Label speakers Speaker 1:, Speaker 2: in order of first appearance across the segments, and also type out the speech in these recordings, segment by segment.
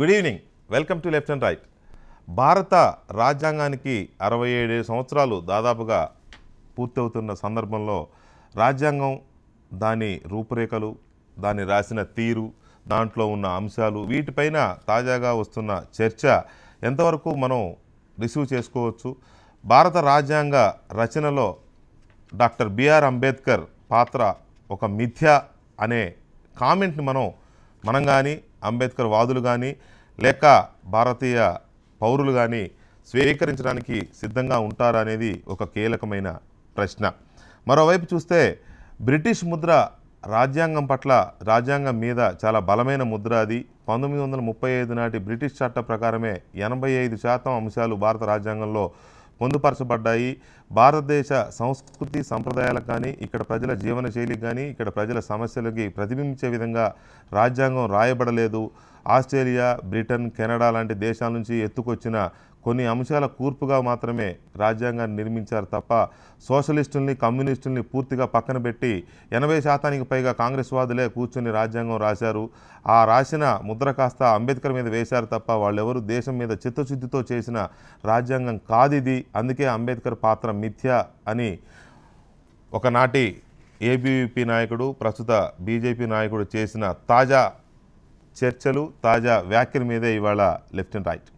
Speaker 1: Good evening welcome to left and right భారత రాజ్యాంగానికి అరవై ఏడు సంవత్సరాలు దాదాపుగా పూర్తవుతున్న సందర్భంలో రాజ్యాంగం దాని రూపురేఖలు దాన్ని రాసిన తీరు దాంట్లో ఉన్న అంశాలు వీటిపైన తాజాగా వస్తున్న చర్చ ఎంతవరకు మనం రిసీవ్ చేసుకోవచ్చు భారత రాజ్యాంగ రచనలో డాక్టర్ బిఆర్ అంబేద్కర్ పాత్ర ఒక మిథ్య అనే కామెంట్ని మనం మనం కానీ అంబేద్కర్ వాదులు కానీ లేక భారతీయ పౌరులు కానీ స్వీకరించడానికి సిద్ధంగా ఉంటారా అనేది ఒక కీలకమైన ప్రశ్న మరోవైపు చూస్తే బ్రిటిష్ ముద్ర రాజ్యాంగం పట్ల రాజ్యాంగం మీద చాలా బలమైన ముద్ర అది పంతొమ్మిది వందల ముప్పై ఐదు నాటి బ్రిటిష్ చట్ట ప్రకారమే ఎనభై ఐదు శాతం అంశాలు భారత రాజ్యాంగంలో పొందుపరచబడ్డాయి భారతదేశ సంస్కృతి సంప్రదాయాలకు కానీ ఇక్కడ ప్రజల జీవనశైలికి కానీ ఇక్కడ ప్రజల సమస్యలకి ప్రతిబింబించే విధంగా రాజ్యాంగం రాయబడలేదు ఆస్ట్రేలియా బ్రిటన్ కెనడా లాంటి దేశాల నుంచి ఎత్తుకొచ్చిన కొన్ని అంశాల కూర్పుగా మాత్రమే రాజ్యాంగాన్ని నిర్మించారు తప్ప సోషలిస్టుల్ని కమ్యూనిస్టుల్ని పూర్తిగా పక్కన పెట్టి ఎనభై శాతానికి పైగా కాంగ్రెస్ వాదులే కూర్చొని రాజ్యాంగం రాశారు ఆ రాసిన ముద్ర కాస్త అంబేద్కర్ మీద వేశారు తప్ప వాళ్ళెవరు దేశం మీద చిత్తశుద్ధితో చేసిన రాజ్యాంగం కాదిది అందుకే అంబేద్కర్ పాత్ర మిథ్య అని ఒకనాటి ఏబీవీపీ నాయకుడు ప్రస్తుత బీజేపీ నాయకుడు చేసిన తాజా చర్చలు తాజా వ్యాఖ్యల మీదే ఇవాళ left and right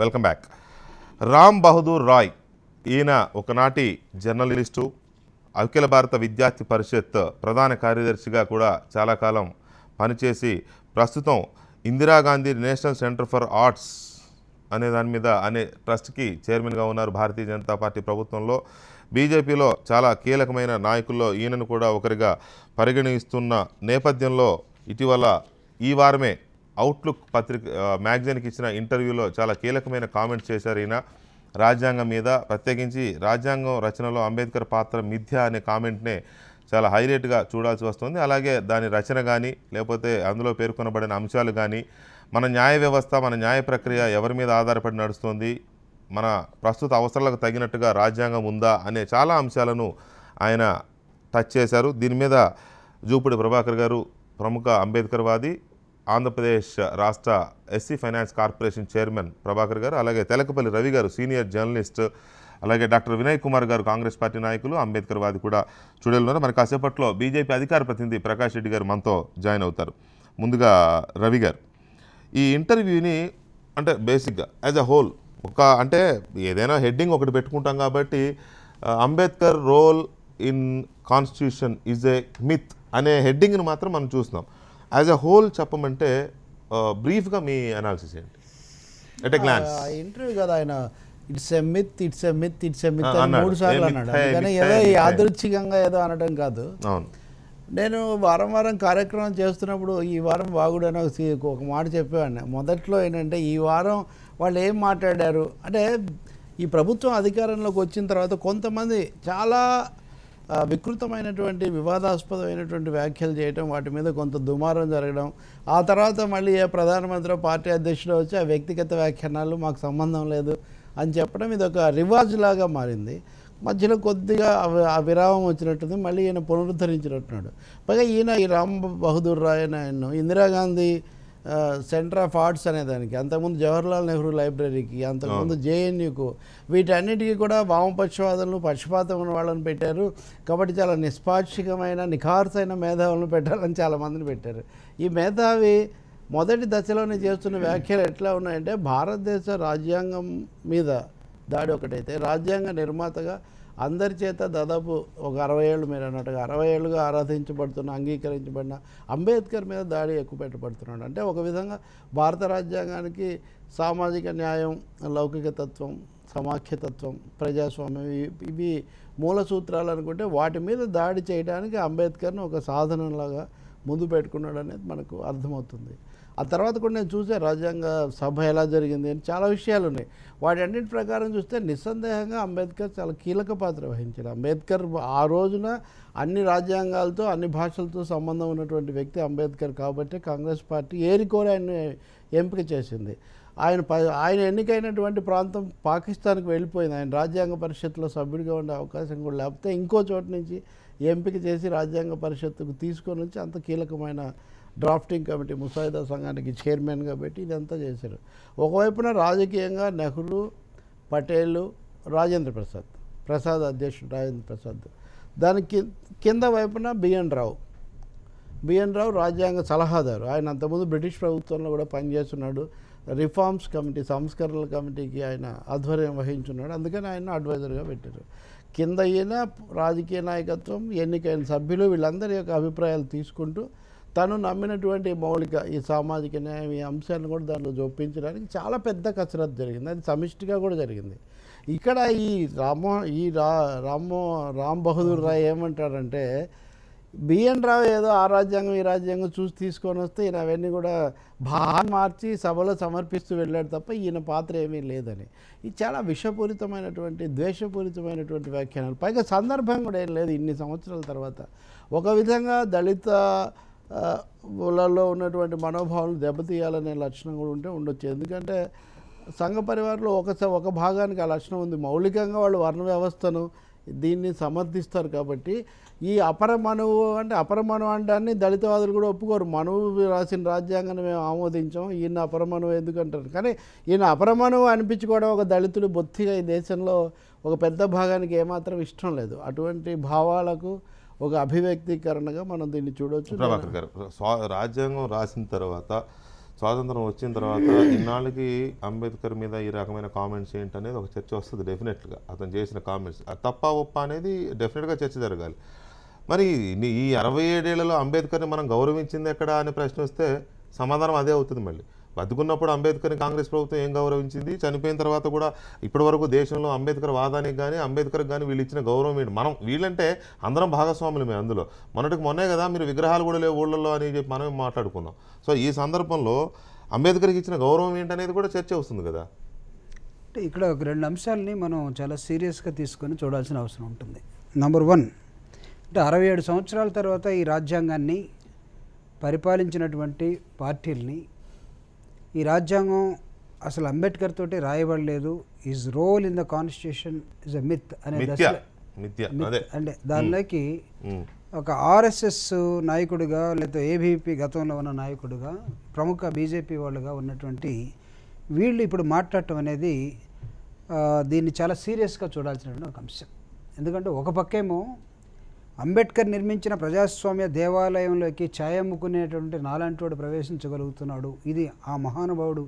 Speaker 1: welcome back Ram Bahadur Rai ఈయన ఒకనాటి జర్నలిస్టు అఖిల భారత విద్యార్థి పరిషత్ ప్రధాన కార్యదర్శిగా కూడా చాలా కాలం పనిచేసి ప్రస్తుతం Indira Gandhi national centre for arts అనే దాని మీద అనే ట్రస్ట్కి చైర్మన్గా ఉన్నారు భారతీయ జనతా పార్టీ ప్రభుత్వంలో బీజేపీలో చాలా కీలకమైన నాయకుల్లో ఈయనను కూడా ఒకరిగా పరిగణిస్తున్న నేపథ్యంలో ఇటీవల ఈ వారమే అవుట్లుక్ పత్రిక మ్యాగజైన్కి ఇచ్చిన ఇంటర్వ్యూలో చాలా కీలకమైన కామెంట్స్ చేశారు ఈయన రాజ్యాంగం మీద ప్రత్యేకించి రాజ్యాంగం రచనలో అంబేద్కర్ పాత్ర మిథ్య అనే కామెంట్నే చాలా హైలైట్గా చూడాల్సి వస్తుంది అలాగే దాని రచన కానీ లేకపోతే అందులో పేర్కొనబడిన అంశాలు కానీ మన న్యాయ వ్యవస్థ మన న్యాయ ప్రక్రియ ఎవరి మీద ఆధారపడి నడుస్తుంది మన ప్రస్తుత అవసరాలకు తగినట్టుగా రాజ్యాంగం ఉందా అనే చాలా అంశాలను ఆయన టచ్ చేశారు దీని మీద జూపుడి ప్రభాకర్ గారు ప్రముఖ అంబేద్కర్ వాది ఆంధ్రప్రదేశ్ రాష్ట్ర SC finance corporation chairman Prabhakar గారు అలాగే తెలకపల్లి రవి గారు సీనియర్ జర్నలిస్ట్ అలాగే డాక్టర్ వినయ్ కుమార్ గారు కాంగ్రెస్ పార్టీ నాయకులు అంబేద్కర్ వాది కూడా చూడలున్నారు మరి కాసేపట్లో బీజేపీ అధికార ప్రతినిధి ప్రకాష్ రెడ్డి గారు మనతో జాయిన్ అవుతారు ముందుగా రవి గారు ఈ ఇంటర్వ్యూని అంటే బేసిక్గా యాజ్ అ హోల్ ఒక అంటే ఏదైనా హెడ్డింగ్ ఒకటి పెట్టుకుంటాం కాబట్టి Ambedkar role in constitution is a myth అనే హెడ్డింగ్ని మాత్రం మనం చూస్తున్నాం యాజ్ అ హోల్ చెప్పమంటే బ్రీఫ్గా మీ అనాలిసిస్ ఏంటి అట్ ఎ గ్లాన్స్
Speaker 2: ఇంటర్వ్యూ కదా ఆయన it's a myth it's a myth it's a myth మూడు సార్లు అన్నాడు కానీ ఏదో యాదృచ్ఛికంగా ఏదో అనడం కాదు అవును నేను వారం వారం కార్యక్రమం చేస్తున్నప్పుడు ఈ వారం బాగుడని ఒక మాట చెప్పేవాడిని మొదట్లో ఏంటంటే ఈ వారం వాళ్ళు ఏం మాట్లాడారు అంటే ఈ ప్రభుత్వం అధికారంలోకి వచ్చిన తర్వాత కొంతమంది చాలా వికృతమైనటువంటి వివాదాస్పదమైనటువంటి వ్యాఖ్యలు చేయడం వాటి మీద కొంత దుమారం జరగడం ఆ తర్వాత మళ్ళీ ఏ ప్రధానమంత్రి పార్టీ అధ్యక్షుడు వచ్చి ఆ వ్యక్తిగత వ్యాఖ్యానాలు మాకు సంబంధం లేదు అని చెప్పడం ఇది ఒక రివాజ్ లాగా మారింది మధ్యలో కొద్దిగా ఆ విరామం వచ్చినట్టుంది మళ్ళీ ఈయన పునరుద్ధరించినట్టున్నాడు పైగా ఈయన ఈ రామ్ బహదూర్ రాయ్ ఆయన ఇందిరాగాంధీ సెంటర్ ఆఫ్ ఆర్ట్స్ దానికి అంతకుముందు జవహర్లాల్ నెహ్రూ లైబ్రరీకి అంతకుముందు జేఎన్యూకు వీటన్నిటికీ కూడా వామపక్షవాదులను పక్షపాతం ఉన్న వాళ్ళని పెట్టారు కాబట్టి చాలా నిష్పాక్షికమైన నిఖార్సైన మేధావులను పెట్టాలని చాలామందిని పెట్టారు ఈ మేధావి మొదటి దశలోనే చేస్తున్న వ్యాఖ్యలు ఎట్లా ఉన్నాయంటే భారతదేశ రాజ్యాంగం మీద దాడి ఒకటైతే రాజ్యాంగ నిర్మాతగా అందరి చేత దాదాపు ఒక అరవై ఏళ్ళు మీరు అన్నట్టుగా అరవై ఏళ్ళుగా ఆరాధించబడుతున్న అంగీకరించబడిన అంబేద్కర్ మీద దాడి ఎక్కువ పెట్టబడుతున్నాడు అంటే ఒక విధంగా భారత రాజ్యాంగానికి సామాజిక న్యాయం లౌకిక తత్వం సమాఖ్యతత్వం ప్రజాస్వామ్యం ఇవి మూల సూత్రాలు అనుకుంటే వాటి మీద దాడి చేయడానికి అంబేద్కర్ను ఒక సాధనంలాగా ముందు పెట్టుకున్నాడు అనేది మనకు అర్థమవుతుంది ఆ తర్వాత కూడా నేను చూసే రాజ్యాంగ సభ ఎలా జరిగింది అని చాలా విషయాలు ఉన్నాయి వాటి అన్నింటి ప్రకారం చూస్తే నిస్సందేహంగా అంబేద్కర్ చాలా కీలక పాత్ర వహించాడు అంబేద్కర్ ఆ రోజున అన్ని రాజ్యాంగాలతో అన్ని భాషలతో సంబంధం ఉన్నటువంటి వ్యక్తి అంబేద్కర్ కాబట్టి కాంగ్రెస్ పార్టీ ఏరికోరి ఆయన ఎంపిక చేసింది ఆయన ఆయన ఎన్నికైనటువంటి ప్రాంతం పాకిస్తాన్కి వెళ్ళిపోయింది ఆయన రాజ్యాంగ పరిషత్లో సభ్యుడిగా ఉండే అవకాశం కూడా లేకపోతే ఇంకో చోటు నుంచి ఎంపిక చేసి రాజ్యాంగ పరిషత్తుకు తీసుకొని వచ్చి అంత కీలకమైన డ్రాఫ్టింగ్ కమిటీ ముసాయిదా సంఘానికి చైర్మన్గా పెట్టి ఇదంతా చేశారు ఒకవైపున రాజకీయంగా నెహ్రూ పటేల్ రాజేంద్ర ప్రసాద్ ప్రసాద్ అధ్యక్షుడు రాజేంద్ర ప్రసాద్ దానికి కింద వైపున బిఎన్ రావు బిఎన్ రావు రాజ్యాంగ సలహాదారు ఆయన అంతకుముందు బ్రిటిష్ ప్రభుత్వంలో కూడా పనిచేస్తున్నాడు రిఫార్మ్స్ కమిటీ సంస్కరణల కమిటీకి ఆయన ఆధ్వర్యం వహించున్నాడు అందుకని ఆయన అడ్వైజర్గా పెట్టారు కింద అయిన రాజకీయ నాయకత్వం ఎన్నికైన సభ్యులు వీళ్ళందరి యొక్క అభిప్రాయాలు తీసుకుంటూ తను నమ్మినటువంటి మౌలిక ఈ సామాజిక న్యాయం ఈ అంశాలను కూడా దానిలో చొప్పించడానికి చాలా పెద్ద కసరత్తు జరిగింది అది సమిష్టిగా కూడా జరిగింది ఇక్కడ ఈ రామ ఈ రా రామ్మో రామ్ బహదూర్ రాయ్ ఏమంటాడంటే బిఎన్ రావు ఏదో ఆ రాజ్యాంగం ఈ రాజ్యాంగం చూసి తీసుకొని వస్తే ఈయన అవన్నీ కూడా బాగా మార్చి సభలో సమర్పిస్తూ వెళ్ళాడు తప్ప ఈయన పాత్ర ఏమీ లేదని ఇది చాలా విషపూరితమైనటువంటి ద్వేషపూరితమైనటువంటి వ్యాఖ్యానాలు పైగా సందర్భం కూడా ఏం లేదు ఇన్ని సంవత్సరాల తర్వాత ఒక విధంగా దళిత ఊళ్ళల్లో ఉన్నటువంటి మనోభావాలు దెబ్బతీయాలనే లక్షణం కూడా ఉంటే ఉండొచ్చు ఎందుకంటే సంఘ పరివారంలో ఒకసారి ఒక భాగానికి ఆ లక్షణం ఉంది మౌలికంగా వాళ్ళు వర్ణ వ్యవస్థను దీన్ని సమర్థిస్తారు కాబట్టి ఈ అపర అంటే అపరమనువు అంటే దళితవాదులు కూడా ఒప్పుకోరు మనువు రాసిన రాజ్యాంగాన్ని మేము ఆమోదించాం ఈయన అపరమనువు ఎందుకంటారు కానీ ఈయన అపరమనువు అనిపించుకోవడం ఒక దళితులు బొత్తిగా ఈ దేశంలో ఒక పెద్ద భాగానికి ఏమాత్రం ఇష్టం లేదు అటువంటి భావాలకు ఒక అభివ్యక్తీకరణగా మనం దీన్ని చూడవచ్చు ప్రభాకర్
Speaker 1: గారు రాజ్యాంగం రాసిన తర్వాత స్వాతంత్రం వచ్చిన తర్వాత ఇన్నాళ్ళకి అంబేద్కర్ మీద ఈ రకమైన కామెంట్స్ ఏంటనేది ఒక చర్చ వస్తుంది డెఫినెట్గా అతను చేసిన కామెంట్స్ తప్ప ఒప్ప అనేది డెఫినెట్గా చర్చ జరగాలి మరి ఈ అరవై ఏడేళ్లలో అంబేద్కర్ని మనం గౌరవించింది ఎక్కడా అనే ప్రశ్న వస్తే సమాధానం అదే అవుతుంది మళ్ళీ బతుకున్నప్పుడు అంబేద్కర్ని కాంగ్రెస్ ప్రభుత్వం ఏం గౌరవించింది చనిపోయిన తర్వాత కూడా ఇప్పటివరకు దేశంలో అంబేద్కర్ వాదానికి కానీ అంబేద్కర్కి కానీ వీళ్ళు ఇచ్చిన గౌరవం ఏంటి మనం వీళ్ళంటే అందరం భాగస్వాములు మేము అందులో మొన్నటికి మొన్నే కదా మీరు విగ్రహాలు కూడా లేవు ఊళ్ళల్లో అని చెప్పి మనం మాట్లాడుకున్నాం సో ఈ సందర్భంలో అంబేద్కర్కి ఇచ్చిన గౌరవం ఏంటనేది కూడా చర్చ వస్తుంది కదా
Speaker 3: అంటే ఇక్కడ ఒక రెండు అంశాలని మనం చాలా సీరియస్గా తీసుకొని చూడాల్సిన అవసరం ఉంటుంది నంబర్ వన్ అంటే అరవై ఏడు సంవత్సరాల తర్వాత ఈ రాజ్యాంగాన్ని పరిపాలించినటువంటి పార్టీలని ఈ రాజ్యాంగం అసలు అంబేద్కర్ తోటి రాయబడలేదు is role in the constitution is a myth అనే
Speaker 1: అంటే దానిలోకి
Speaker 3: ఒక ఆర్ఎస్ఎస్ నాయకుడిగా లేదా ఏబీపీ గతంలో ఉన్న నాయకుడుగా ప్రముఖ బీజేపీ వాళ్ళుగా ఉన్నటువంటి వీళ్ళు ఇప్పుడు మాట్లాడటం అనేది దీన్ని చాలా సీరియస్గా చూడాల్సినటువంటి ఒక అంశం ఎందుకంటే ఒక పక్కేమో అంబేద్కర్ నిర్మించిన ప్రజాస్వామ్య దేవాలయంలోకి ఛాయమ్ముకునేటువంటి నాలంటోడు ప్రవేశించగలుగుతున్నాడు ఇది ఆ మహానుభావుడు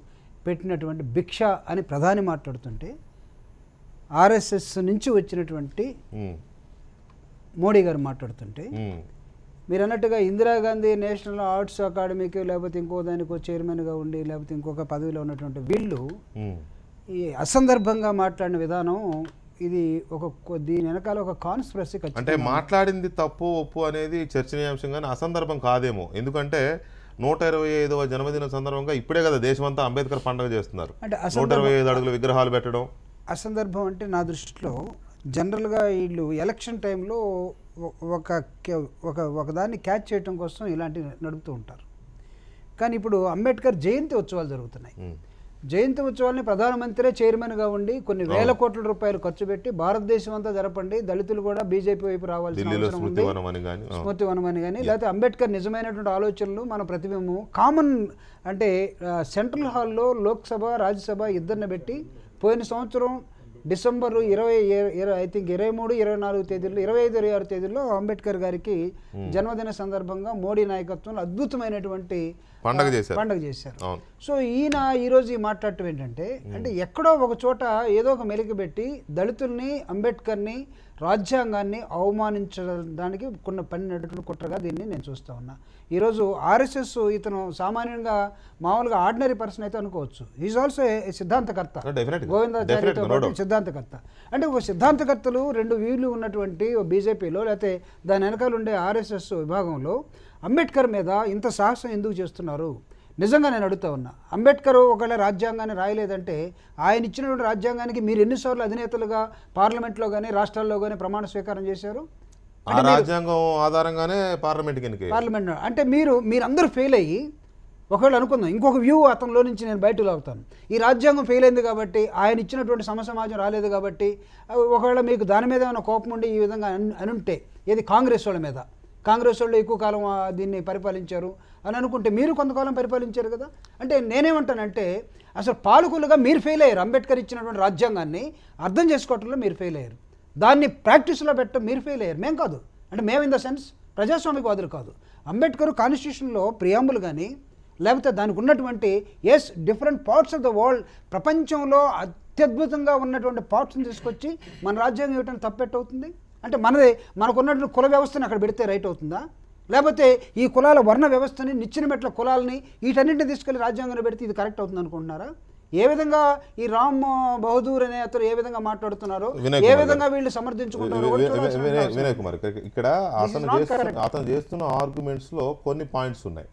Speaker 3: పెట్టినటువంటి భిక్ష అని ప్రధాని మాట్లాడుతుంటే ఆర్ఎస్ఎస్ నుంచి వచ్చినటువంటి మోడీ గారు మాట్లాడుతుంటే మీరు అన్నట్టుగా ఇందిరాగాంధీ నేషనల్ ఆర్ట్స్ అకాడమీకి లేకపోతే ఇంకో దానికో చైర్మన్గా ఉండి లేకపోతే ఇంకొక పదవిలో ఉన్నటువంటి వీళ్ళు ఈ అసందర్భంగా మాట్లాడిన విధానం ఇది ఒక దీని వెనకాల ఒక కాన్స్పిరసీ అంటే
Speaker 1: మాట్లాడింది తప్పు ఒప్పు అనేది చర్చనీయాంశం కానీ అసందర్భం కాదేమో ఎందుకంటే నూట ఇరవై ఐదవ జన్మదిన సందర్భంగా ఇప్పుడే కదా దేశమంతా అంబేద్కర్ పండుగ చేస్తున్నారు అంటే నూట ఇరవై ఐదు అడుగులు విగ్రహాలు పెట్టడం
Speaker 3: అసందర్భం అంటే నా దృష్టిలో జనరల్గా వీళ్ళు ఎలక్షన్ టైంలో ఒక ఒక ఒకదాన్ని క్యాచ్ చేయడం కోసం ఇలాంటివి నడుపుతూ ఉంటారు కానీ ఇప్పుడు అంబేద్కర్ జయంతి ఉత్సవాలు జరుగుతున్నాయి జయంతి ఉత్సవాన్ని ప్రధానమంత్రే చైర్మన్గా ఉండి కొన్ని వేల కోట్ల రూపాయలు ఖర్చు పెట్టి భారతదేశం అంతా జరపండి దళితులు కూడా బీజేపీ వైపు రావాల్సిన అవసరం ఉంది స్మృతి వనమని కానీ లేకపోతే అంబేద్కర్ నిజమైనటువంటి ఆలోచనలు మన ప్రతిబింబం కామన్ అంటే సెంట్రల్ హాల్లో లోక్సభ రాజ్యసభ ఇద్దరిని పెట్టి పోయిన సంవత్సరం డిసెంబర్ ఇరవై ఐ థింక్ ఇరవై మూడు ఇరవై నాలుగు తేదీలో ఇరవై ఐదు ఇరవై ఆరు తేదీలో అంబేద్కర్ గారికి జన్మదిన సందర్భంగా మోడీ నాయకత్వంలో అద్భుతమైనటువంటి పండగ చేశారు పండగ చేశారు సో ఈయన ఈరోజు ఈ మాట్లాడటం ఏంటంటే అంటే ఎక్కడో ఒక చోట ఏదో ఒక మెలికి పెట్టి దళితుల్ని అంబేద్కర్ని రాజ్యాంగాన్ని అవమానించడానికి కొన్ని పని పన్నెండు కుట్రగా దీన్ని నేను చూస్తూ ఉన్నా ఈరోజు ఆర్ఎస్ఎస్ ఇతను సామాన్యంగా మామూలుగా ఆర్డినరీ పర్సన్ అయితే అనుకోవచ్చు ఈజ్ ఆల్సో సిద్ధాంతకర్త గోవిందాచార్యతో సిద్ధాంతకర్త అంటే ఒక సిద్ధాంతకర్తలు రెండు వీలు ఉన్నటువంటి బీజేపీలో లేకపోతే దాని వెనకాల ఉండే ఆర్ఎస్ఎస్ విభాగంలో అంబేద్కర్ మీద ఇంత సాహసం ఎందుకు చేస్తున్నారు నిజంగా నేను అడుగుతా ఉన్నా అంబేద్కర్ ఒకవేళ రాజ్యాంగాన్ని రాయలేదంటే ఆయన ఇచ్చినటువంటి రాజ్యాంగానికి మీరు ఎన్నిసార్లు అధినేతలుగా పార్లమెంట్లో కానీ రాష్ట్రాల్లో కానీ ప్రమాణ స్వీకారం చేశారు
Speaker 1: రాజ్యాంగం ఆధారంగానే పార్లమెంట్
Speaker 3: పార్లమెంట్ అంటే మీరు మీరందరూ ఫెయిల్ అయ్యి ఒకవేళ అనుకుందాం ఇంకొక వ్యూ అతనిలో నుంచి నేను బయటకు లాగుతాను ఈ రాజ్యాంగం ఫెయిల్ అయింది కాబట్టి ఆయన ఇచ్చినటువంటి సమాజం రాలేదు కాబట్టి ఒకవేళ మీకు దాని మీద ఏమైనా కోపం ఉండి ఈ విధంగా అనుంటే ఏది కాంగ్రెస్ వాళ్ళ మీద కాంగ్రెస్ వాళ్ళు ఎక్కువ కాలం దీన్ని పరిపాలించారు అని అనుకుంటే మీరు కొంతకాలం పరిపాలించారు కదా అంటే నేనేమంటానంటే అసలు పాలకులుగా మీరు ఫెయిల్ అయ్యారు అంబేద్కర్ ఇచ్చినటువంటి రాజ్యాంగాన్ని అర్థం చేసుకోవటంలో మీరు ఫెయిల్ అయ్యారు దాన్ని ప్రాక్టీస్లో పెట్టడం మీరు ఫెయిల్ అయ్యారు మేము కాదు అంటే మేము ఇన్ ద సెన్స్ ప్రజాస్వామికవాదులు కాదు అంబేద్కర్ కాన్స్టిట్యూషన్లో ప్రియాంబులు కానీ లేకపోతే దానికి ఉన్నటువంటి as different parts of the world ప్రపంచంలో అత్యద్భుతంగా ఉన్నటువంటి పార్ట్స్ని తీసుకొచ్చి మన రాజ్యాంగం తప్పెట్టు తప్పెట్టవుతుంది అంటే మనది మనకున్నటువంటి కుల వ్యవస్థను అక్కడ పెడితే రైట్ అవుతుందా లేకపోతే ఈ కులాల వర్ణ వ్యవస్థని నిచ్చిన మెట్ల కులాలని వీటన్నింటిని తీసుకెళ్లి రాజ్యాంగంలో పెడితే ఇది కరెక్ట్ అవుతుంది అనుకుంటున్నారా ఏ విధంగా ఈ రామ్ బహదూర్ అనే అతను ఏ విధంగా మాట్లాడుతున్నారో ఏ విధంగా వీళ్ళు సమర్థించుకుంటారు వినయ్ కుమార్ ఇక్కడ
Speaker 1: అతను అతను చేస్తున్న ఆర్గ్యుమెంట్స్ లో కొన్ని పాయింట్స్ ఉన్నాయి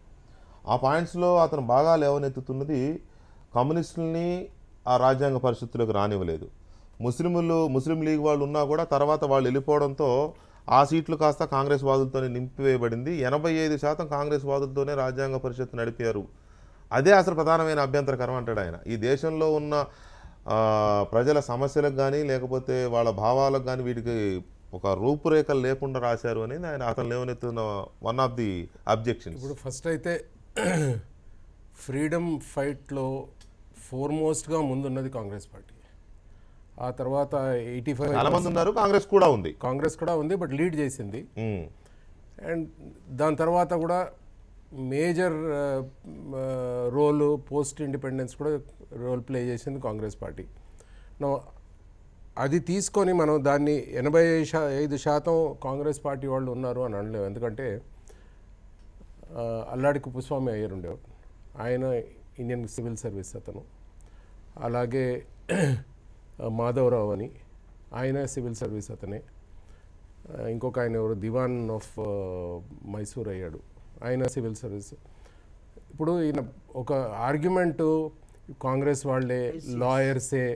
Speaker 1: ఆ పాయింట్స్ లో అతను బాగా లేవనెత్తుతున్నది కమ్యూనిస్టుల్ని ఆ రాజ్యాంగ పరిస్థితులకు రానివ్వలేదు ముస్లింలు ముస్లిం లీగ్ వాళ్ళు ఉన్నా కూడా తర్వాత వాళ్ళు వెళ్ళిపోవడంతో ఆ సీట్లు కాస్త కాంగ్రెస్ వాదులతోనే నింపివేయబడింది ఎనభై ఐదు శాతం కాంగ్రెస్ వాదులతోనే రాజ్యాంగ పరిషత్ నడిపారు అదే అసలు ప్రధానమైన అభ్యంతరకరం అంటాడు ఆయన ఈ దేశంలో ఉన్న ప్రజల సమస్యలకు కానీ లేకపోతే వాళ్ళ భావాలకు కానీ వీటికి ఒక రూపురేఖలు లేకుండా రాశారు అనేది ఆయన అతను లేవనెత్తున్న వన్ ఆఫ్ ది అబ్జెక్షన్
Speaker 4: ఇప్పుడు ఫస్ట్ అయితే ఫ్రీడమ్ ఫైట్లో ఫోర్మోస్ట్గా ముందున్నది కాంగ్రెస్ పార్టీ ఆ తర్వాత ఎయిటీ ఫైవ్ చాలా మంది ఉన్నారు కాంగ్రెస్ కూడా ఉంది కాంగ్రెస్ కూడా ఉంది బట్ లీడ్ చేసింది అండ్ దాని తర్వాత కూడా మేజర్ రోల్ పోస్ట్ ఇండిపెండెన్స్ కూడా రోల్ ప్లే చేసింది కాంగ్రెస్ పార్టీ అది తీసుకొని మనం దాన్ని ఎనభై ఐదు శాతం కాంగ్రెస్ పార్టీ వాళ్ళు ఉన్నారు అని అనలేము ఎందుకంటే అల్లాడి కుప్పస్వామి అయ్యర్ ఉండేవాడు ఆయన ఇండియన్ సివిల్ సర్వీస్ అతను అలాగే మాధవరావు అని ఆయన సివిల్ సర్వీస్ అతనే ఇంకొక ఆయన ఎవరు దివాన్ ఆఫ్ మైసూర్ అయ్యాడు ఆయన సివిల్ సర్వీస్ ఇప్పుడు ఈయన ఒక ఆర్గ్యుమెంటు కాంగ్రెస్ వాళ్ళే లాయర్సే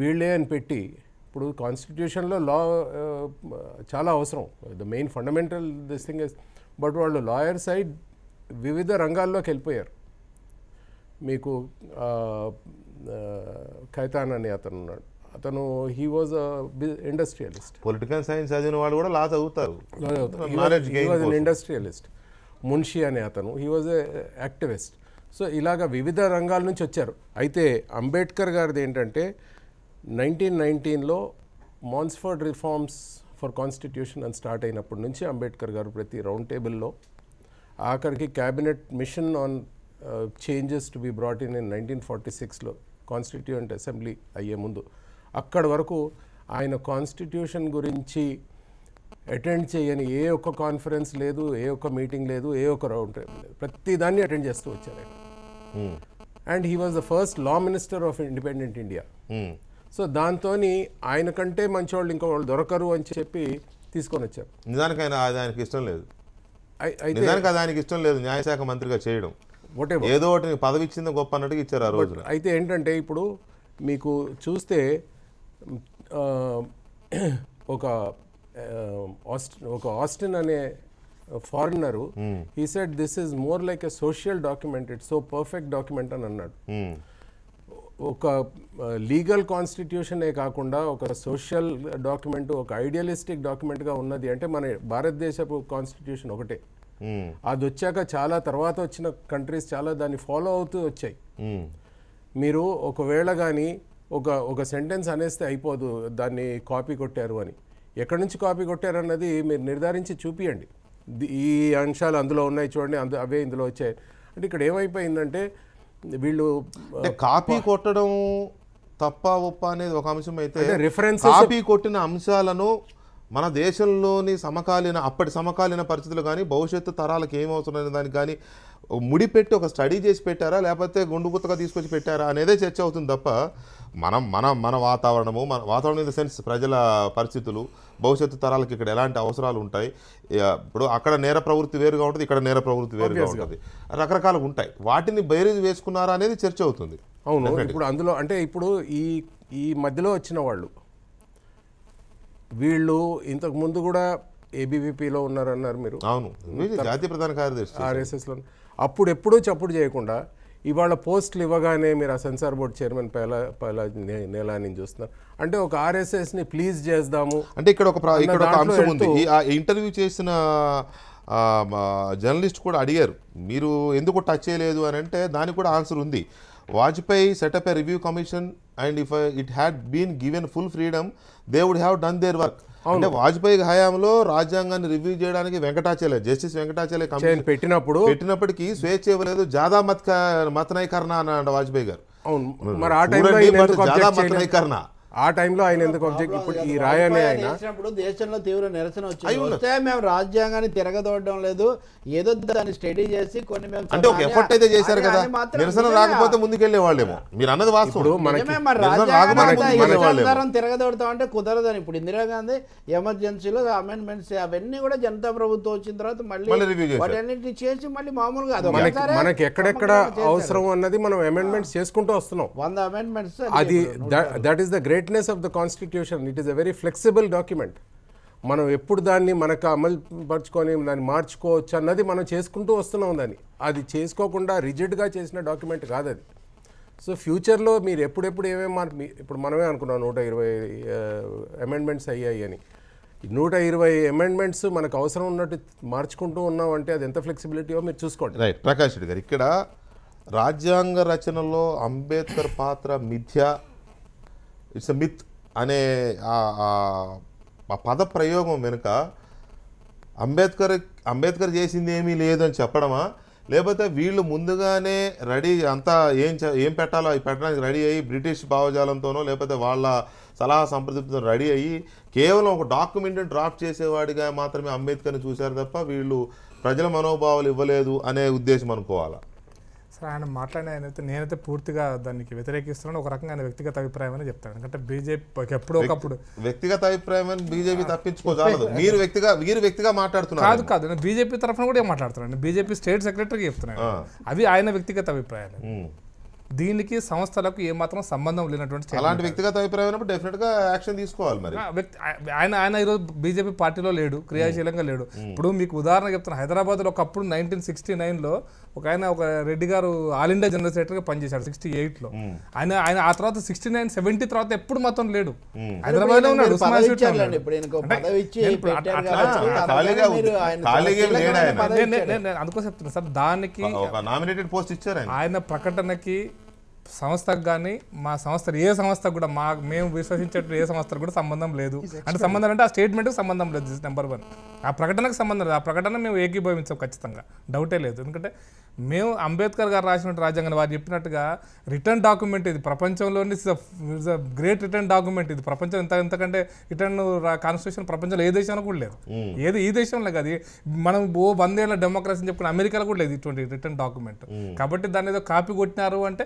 Speaker 4: వీళ్ళే అని పెట్టి ఇప్పుడు కాన్స్టిట్యూషన్లో లా చాలా అవసరం the main fundamental this thing is but వాళ్ళు లాయర్ సైడ్ వివిధ రంగాల్లోకి వెళ్ళిపోయారు మీకు ఖైతాన్ అని అతను ఉన్నాడు అతను he was industrialist political science చదివిన వాళ్ళు కూడా లా చదువుతారు ఇండస్ట్రియలిస్ట్ మున్షి అనే అతను హీ వాజ్ యాక్టివిస్ట్ సో ఇలాగ వివిధ రంగాల నుంచి వచ్చారు అయితే అంబేద్కర్ గారిది ఏంటంటే నైన్టీన్ నైన్టీన్లో మాన్స్ఫర్డ్ రిఫార్మ్స్ ఫర్ కాన్స్టిట్యూషన్ అని స్టార్ట్ అయినప్పటి నుంచి అంబేద్కర్ గారు ప్రతి రౌండ్ టేబుల్లో ఆఖరికి cabinet mission on changes to be brought in in nineteen forty సిక్స్లో కాన్స్టిట్యూంట్ అసెంబ్లీ అయ్యే ముందు అక్కడి వరకు ఆయన కాన్స్టిట్యూషన్ గురించి అటెండ్ చేయని ఏ ఒక్క కాన్ఫరెన్స్ లేదు ఏ ఒక్క మీటింగ్ లేదు ఏ ఒక్క రౌండ్ టేబుల్ లేదు ప్రతి దాన్ని అటెండ్ చేస్తూ వచ్చారు and he was the first law minister of independent India so దాంతో ఆయన కంటే మంచివాళ్ళు ఇంకో
Speaker 1: వాళ్ళు దొరకరు అని చెప్పి తీసుకొని వచ్చారు నిజానికి ఆయన ఆయనకి ఇష్టం లేదు అయితే దానికి ఇష్టం లేదు న్యాయశాఖ మంత్రిగా చేయడం ఏదో ఒకటి పదవి ఇచ్చింది గొప్ప అన్నట్టుగా ఇచ్చారు ఆ రోజు అయితే ఏంటంటే ఇప్పుడు మీకు చూస్తే
Speaker 4: ఒక ఆస్టిన్ ఒక ఆస్టిన్ అనే ఫారినరు ఈ said this is more like a social document it so perfect document అని అన్నాడు hmm. ఒక లీగల్ కాన్స్టిట్యూషనే కాకుండా ఒక సోషల్ డాక్యుమెంట్ ఒక ఐడియలిస్టిక్ డాక్యుమెంట్గా ఉన్నది అంటే మన భారతదేశపు కాన్స్టిట్యూషన్ ఒకటే Hmm. అది వచ్చాక చాలా తర్వాత వచ్చిన కంట్రీస్ చాలా దాన్ని ఫాలో అవుతూ వచ్చాయి hmm. మీరు ఒకవేళ కానీ ఒక ఒక సెంటెన్స్ అనేస్తే అయిపోదు దాన్ని కాపీ కొట్టారు అని ఎక్కడి నుంచి కాపీ కొట్టారు అన్నది మీరు నిర్ధారించి చూపియండి ఈ అంశాలు అందులో ఉన్నాయి చూడండి అందు అవే ఇందులో వచ్చాయి అంటే ఇక్కడ ఏమైపోయిందంటే వీళ్ళు
Speaker 1: కాపీ కొట్టడం తప్ప ఒప్ప అనేది ఒక అంశం అయితే రిఫరెన్స్ కాపీ కొట్టిన అంశాలను మన దేశంలోని సమకాలీన అప్పటి సమకాలీన పరిస్థితులు కానీ భవిష్యత్తు తరాలకు ఏమవుతుందనే దానికి కానీ ముడిపెట్టి ఒక స్టడీ చేసి పెట్టారా లేకపోతే గుండుగుత్తగా తీసుకొచ్చి పెట్టారా అనేదే చర్చ అవుతుంది తప్ప మనం మన మన వాతావరణము మన వాతావరణం ఇన్ ద సెన్స్ ప్రజల పరిస్థితులు భవిష్యత్తు తరాలకు ఇక్కడ ఎలాంటి అవసరాలు ఉంటాయి ఇప్పుడు అక్కడ నేర ప్రవృత్తి వేరుగా ఉంటుంది ఇక్కడ నేర ప్రవృత్తి వేరుగా ఉంటుంది రకరకాలు ఉంటాయి వాటిని బైరేజ్ వేసుకున్నారా అనేది చర్చ అవుతుంది అవును ఇప్పుడు అందులో అంటే ఇప్పుడు ఈ ఈ మధ్యలో వచ్చిన వాళ్ళు
Speaker 4: వీళ్ళు ఇంతకు ముందు కూడా ఏబీవీపీలో ఉన్నారన్నారు మీరు అవును జాతీయ ప్రధాన కార్యదర్శి ఆర్ఎస్ఎస్లో అప్పుడు ఎప్పుడూ చప్పుడు చేయకుండా ఇవాళ పోస్టులు ఇవ్వగానే మీరు ఆ సెన్సార్ బోర్డు చైర్మన్ పేలా పేలా నేలా నేను చూస్తున్నారు అంటే ఒక ఆర్ఎస్ఎస్ ని ప్లీజ్ చేద్దాము
Speaker 1: అంటే ఇక్కడ ఒక అంశం ఉంది ఇంటర్వ్యూ చేసిన జర్నలిస్ట్ కూడా అడిగారు మీరు ఎందుకు టచ్ చేయలేదు అని అంటే దానికి కూడా ఆన్సర్ ఉంది Vajpayee set up a review commission and if it had been given full freedom they would have done their work అంటే వాజ్పేయి హయాంలో రాజ్యాంగాన్ని రివ్యూ చేయడానికి వెంకటాచలే జస్టిస్ వెంకటాచలే కమిషన్ పెట్టినప్పుడు పెట్టినప్పటికీ స్వేచ్ఛ ఇవ్వలేదు జాదా మత్ మతనైకరణ అన్నాడు వాజ్పేయి గారు అవును మరి ఆ టైంలో జాదా మతనైకరణ ఆ టైంలో ఆయన ఎందుకు ఆబ్జెక్ట్
Speaker 4: ఇప్పుడు ఈ రాయనే ఆయన
Speaker 2: ఇచ్చినప్పుడు దేశంలో తీవ్ర నిరసన వచ్చింది మేము రాజ్యాంగాన్ని తిరగదోడడం లేదు ఏదో దాన్ని స్టడీ చేసి కొన్ని మేము అంటే ఒక ఎఫర్ట్ అయితే చేశారు కదా నిరసన రాకపోతే
Speaker 1: ముందుకెళ్లే వాళ్ళేమో
Speaker 2: మీరు అన్నది వాస్తవం తిరగదోడతాం అంటే కుదరదని ఇప్పుడు ఇందిరాగాంధీ ఎమర్జెన్సీలో అమెండ్మెంట్స్ అవన్నీ కూడా జనతా ప్రభుత్వం వచ్చిన తర్వాత మళ్ళీ వాటన్నిటిని చేసి మళ్ళీ మామూలుగా మనకి ఎక్కడెక్కడ అవసరం
Speaker 4: అన్నది మనం అమెండ్మెంట్స్ చేసుకుంటూ
Speaker 2: వస్తున్నాం వంద అమెండ్మెంట్స్ అది
Speaker 4: that is the great tightness of the constitution it is a very flexible document మనం ఎప్పుడు దాన్ని మనకు అమలు దాన్ని మార్చుకోవచ్చు అన్నది మనం చేసుకుంటూ వస్తున్నాం దాన్ని అది చేసుకోకుండా రిజిడ్గా చేసిన డాక్యుమెంట్ కాదు అది సో ఫ్యూచర్లో మీరు ఎప్పుడెప్పుడు ఏమేమి మార్పు ఇప్పుడు మనమే అనుకున్నాం నూట ఇరవై అమెండ్మెంట్స్ అయ్యాయి అని నూట ఇరవై అమెండ్మెంట్స్ మనకు అవసరం ఉన్నట్టు మార్చుకుంటూ ఉన్నాం అంటే అది ఎంత
Speaker 1: ఫ్లెక్సిబిలిటీయో మీరు చూసుకోండి రైట్ ప్రకాష్ రెడ్డి గారు ఇక్కడ రాజ్యాంగ రచనలో అంబేద్కర్ పాత్ర మిథ్య ఇట్స్ ఎ మిత్ అనే ఆ పద ప్రయోగం వెనుక అంబేద్కర్ అంబేద్కర్ చేసింది ఏమీ లేదని చెప్పడమా లేకపోతే వీళ్ళు ముందుగానే రెడీ అంతా ఏం ఏం పెట్టాలో అవి పెట్టడానికి రెడీ అయ్యి బ్రిటిష్ భావజాలంతోనో లేకపోతే వాళ్ళ సలహా సంప్రదింపుతో రెడీ అయ్యి కేవలం ఒక డాక్యుమెంట్ని డ్రాప్ చేసేవాడిగా మాత్రమే అంబేద్కర్ని చూశారు తప్ప వీళ్ళు ప్రజల మనోభావాలు ఇవ్వలేదు అనే ఉద్దేశం అనుకోవాలా
Speaker 5: సార్ ఆయన మాట్లాడిన అయితే నేనైతే పూర్తిగా దానికి వ్యతిరేకిస్తున్నాను ఒక రకంగా ఆయన వ్యక్తిగత అభిప్రాయం అని చెప్తాను ఎందుకంటే బీజేపీ ఎప్పుడో ఒకప్పుడు
Speaker 1: వ్యక్తిగత అభిప్రాయం అని బీజేపీ తప్పించుకోలేదు మీరు వ్యక్తిగా మీరు వ్యక్తిగా మాట్లాడుతున్నారు కాదు
Speaker 5: కాదు బీజేపీ తరఫున కూడా మాట్లాడుతున్నాను బీజేపీ స్టేట్ సెక్రటరీకి చెప్తున్నాను అవి ఆయన వ్యక్తిగత అభిప్రాయాలు దీనికి సంస్థలకు ఏమాత్రం సంబంధం లేనటువంటి అలాంటి వ్యక్తిగత అభిప్రాయం డెఫినెట్ గా యాక్షన్ తీసుకోవాలి మరి ఆయన ఆయన ఈరోజు బీజేపీ పార్టీలో లేడు క్రియాశీలంగా లేడు hmm. ఇప్పుడు మీకు ఉదాహరణ హైదరాబాద్ లో ఒకప్పుడు నైన్టీన్ సిక్స్టీ లో ఒక ఆయన ఒక రెడ్డి గారు ఆల్ ఇండియా జనరల్ గా పనిచేశాడు సిక్స్టీ ఎయిట్ లో hmm. ఆయన ఆయన ఆ తర్వాత సిక్స్టీ నైన్ సెవెంటీ తర్వాత ఎప్పుడు మాత్రం లేడు hmm. హైదరాబాద్ లో ఉన్నాడు అందుకోసం చెప్తున్నా సార్ దానికి నామినేటెడ్ పోస్ట్ ఆయన ప్రకటనకి సంస్థకు కానీ మా సంస్థ ఏ సంస్థకు కూడా మా మేము విశ్వసించేట్టు ఏ సంస్థకు కూడా సంబంధం లేదు అంటే సంబంధం అంటే ఆ స్టేట్మెంట్కి సంబంధం లేదు దిస్ నెంబర్ వన్ ఆ ప్రకటనకు సంబంధం లేదు ఆ ప్రకటన మేము ఏకీభవించాం ఖచ్చితంగా డౌటే లేదు ఎందుకంటే మేము అంబేద్కర్ గారు రాసిన రాజ్యాంగం వారు చెప్పినట్టుగా రిటర్న్ డాక్యుమెంట్ ఇది ప్రపంచంలోని is a great written document ఇది ప్రపంచం ఇంత ఇంతకంటే రిటర్న్ కాన్స్టిట్యూషన్ ప్రపంచంలో ఏ దేశంలో కూడా లేదు hmm. ఏది ఈ దేశంలో కాదు మనం ఓ వందేళ్ల డెమోక్రసీ చెప్పుకుని అమెరికాలో కూడా లేదు ఇటువంటి రిటర్న్ డాక్యుమెంట్ hmm. కాబట్టి దాని ఏదో కాపీ కొట్టినారు అంటే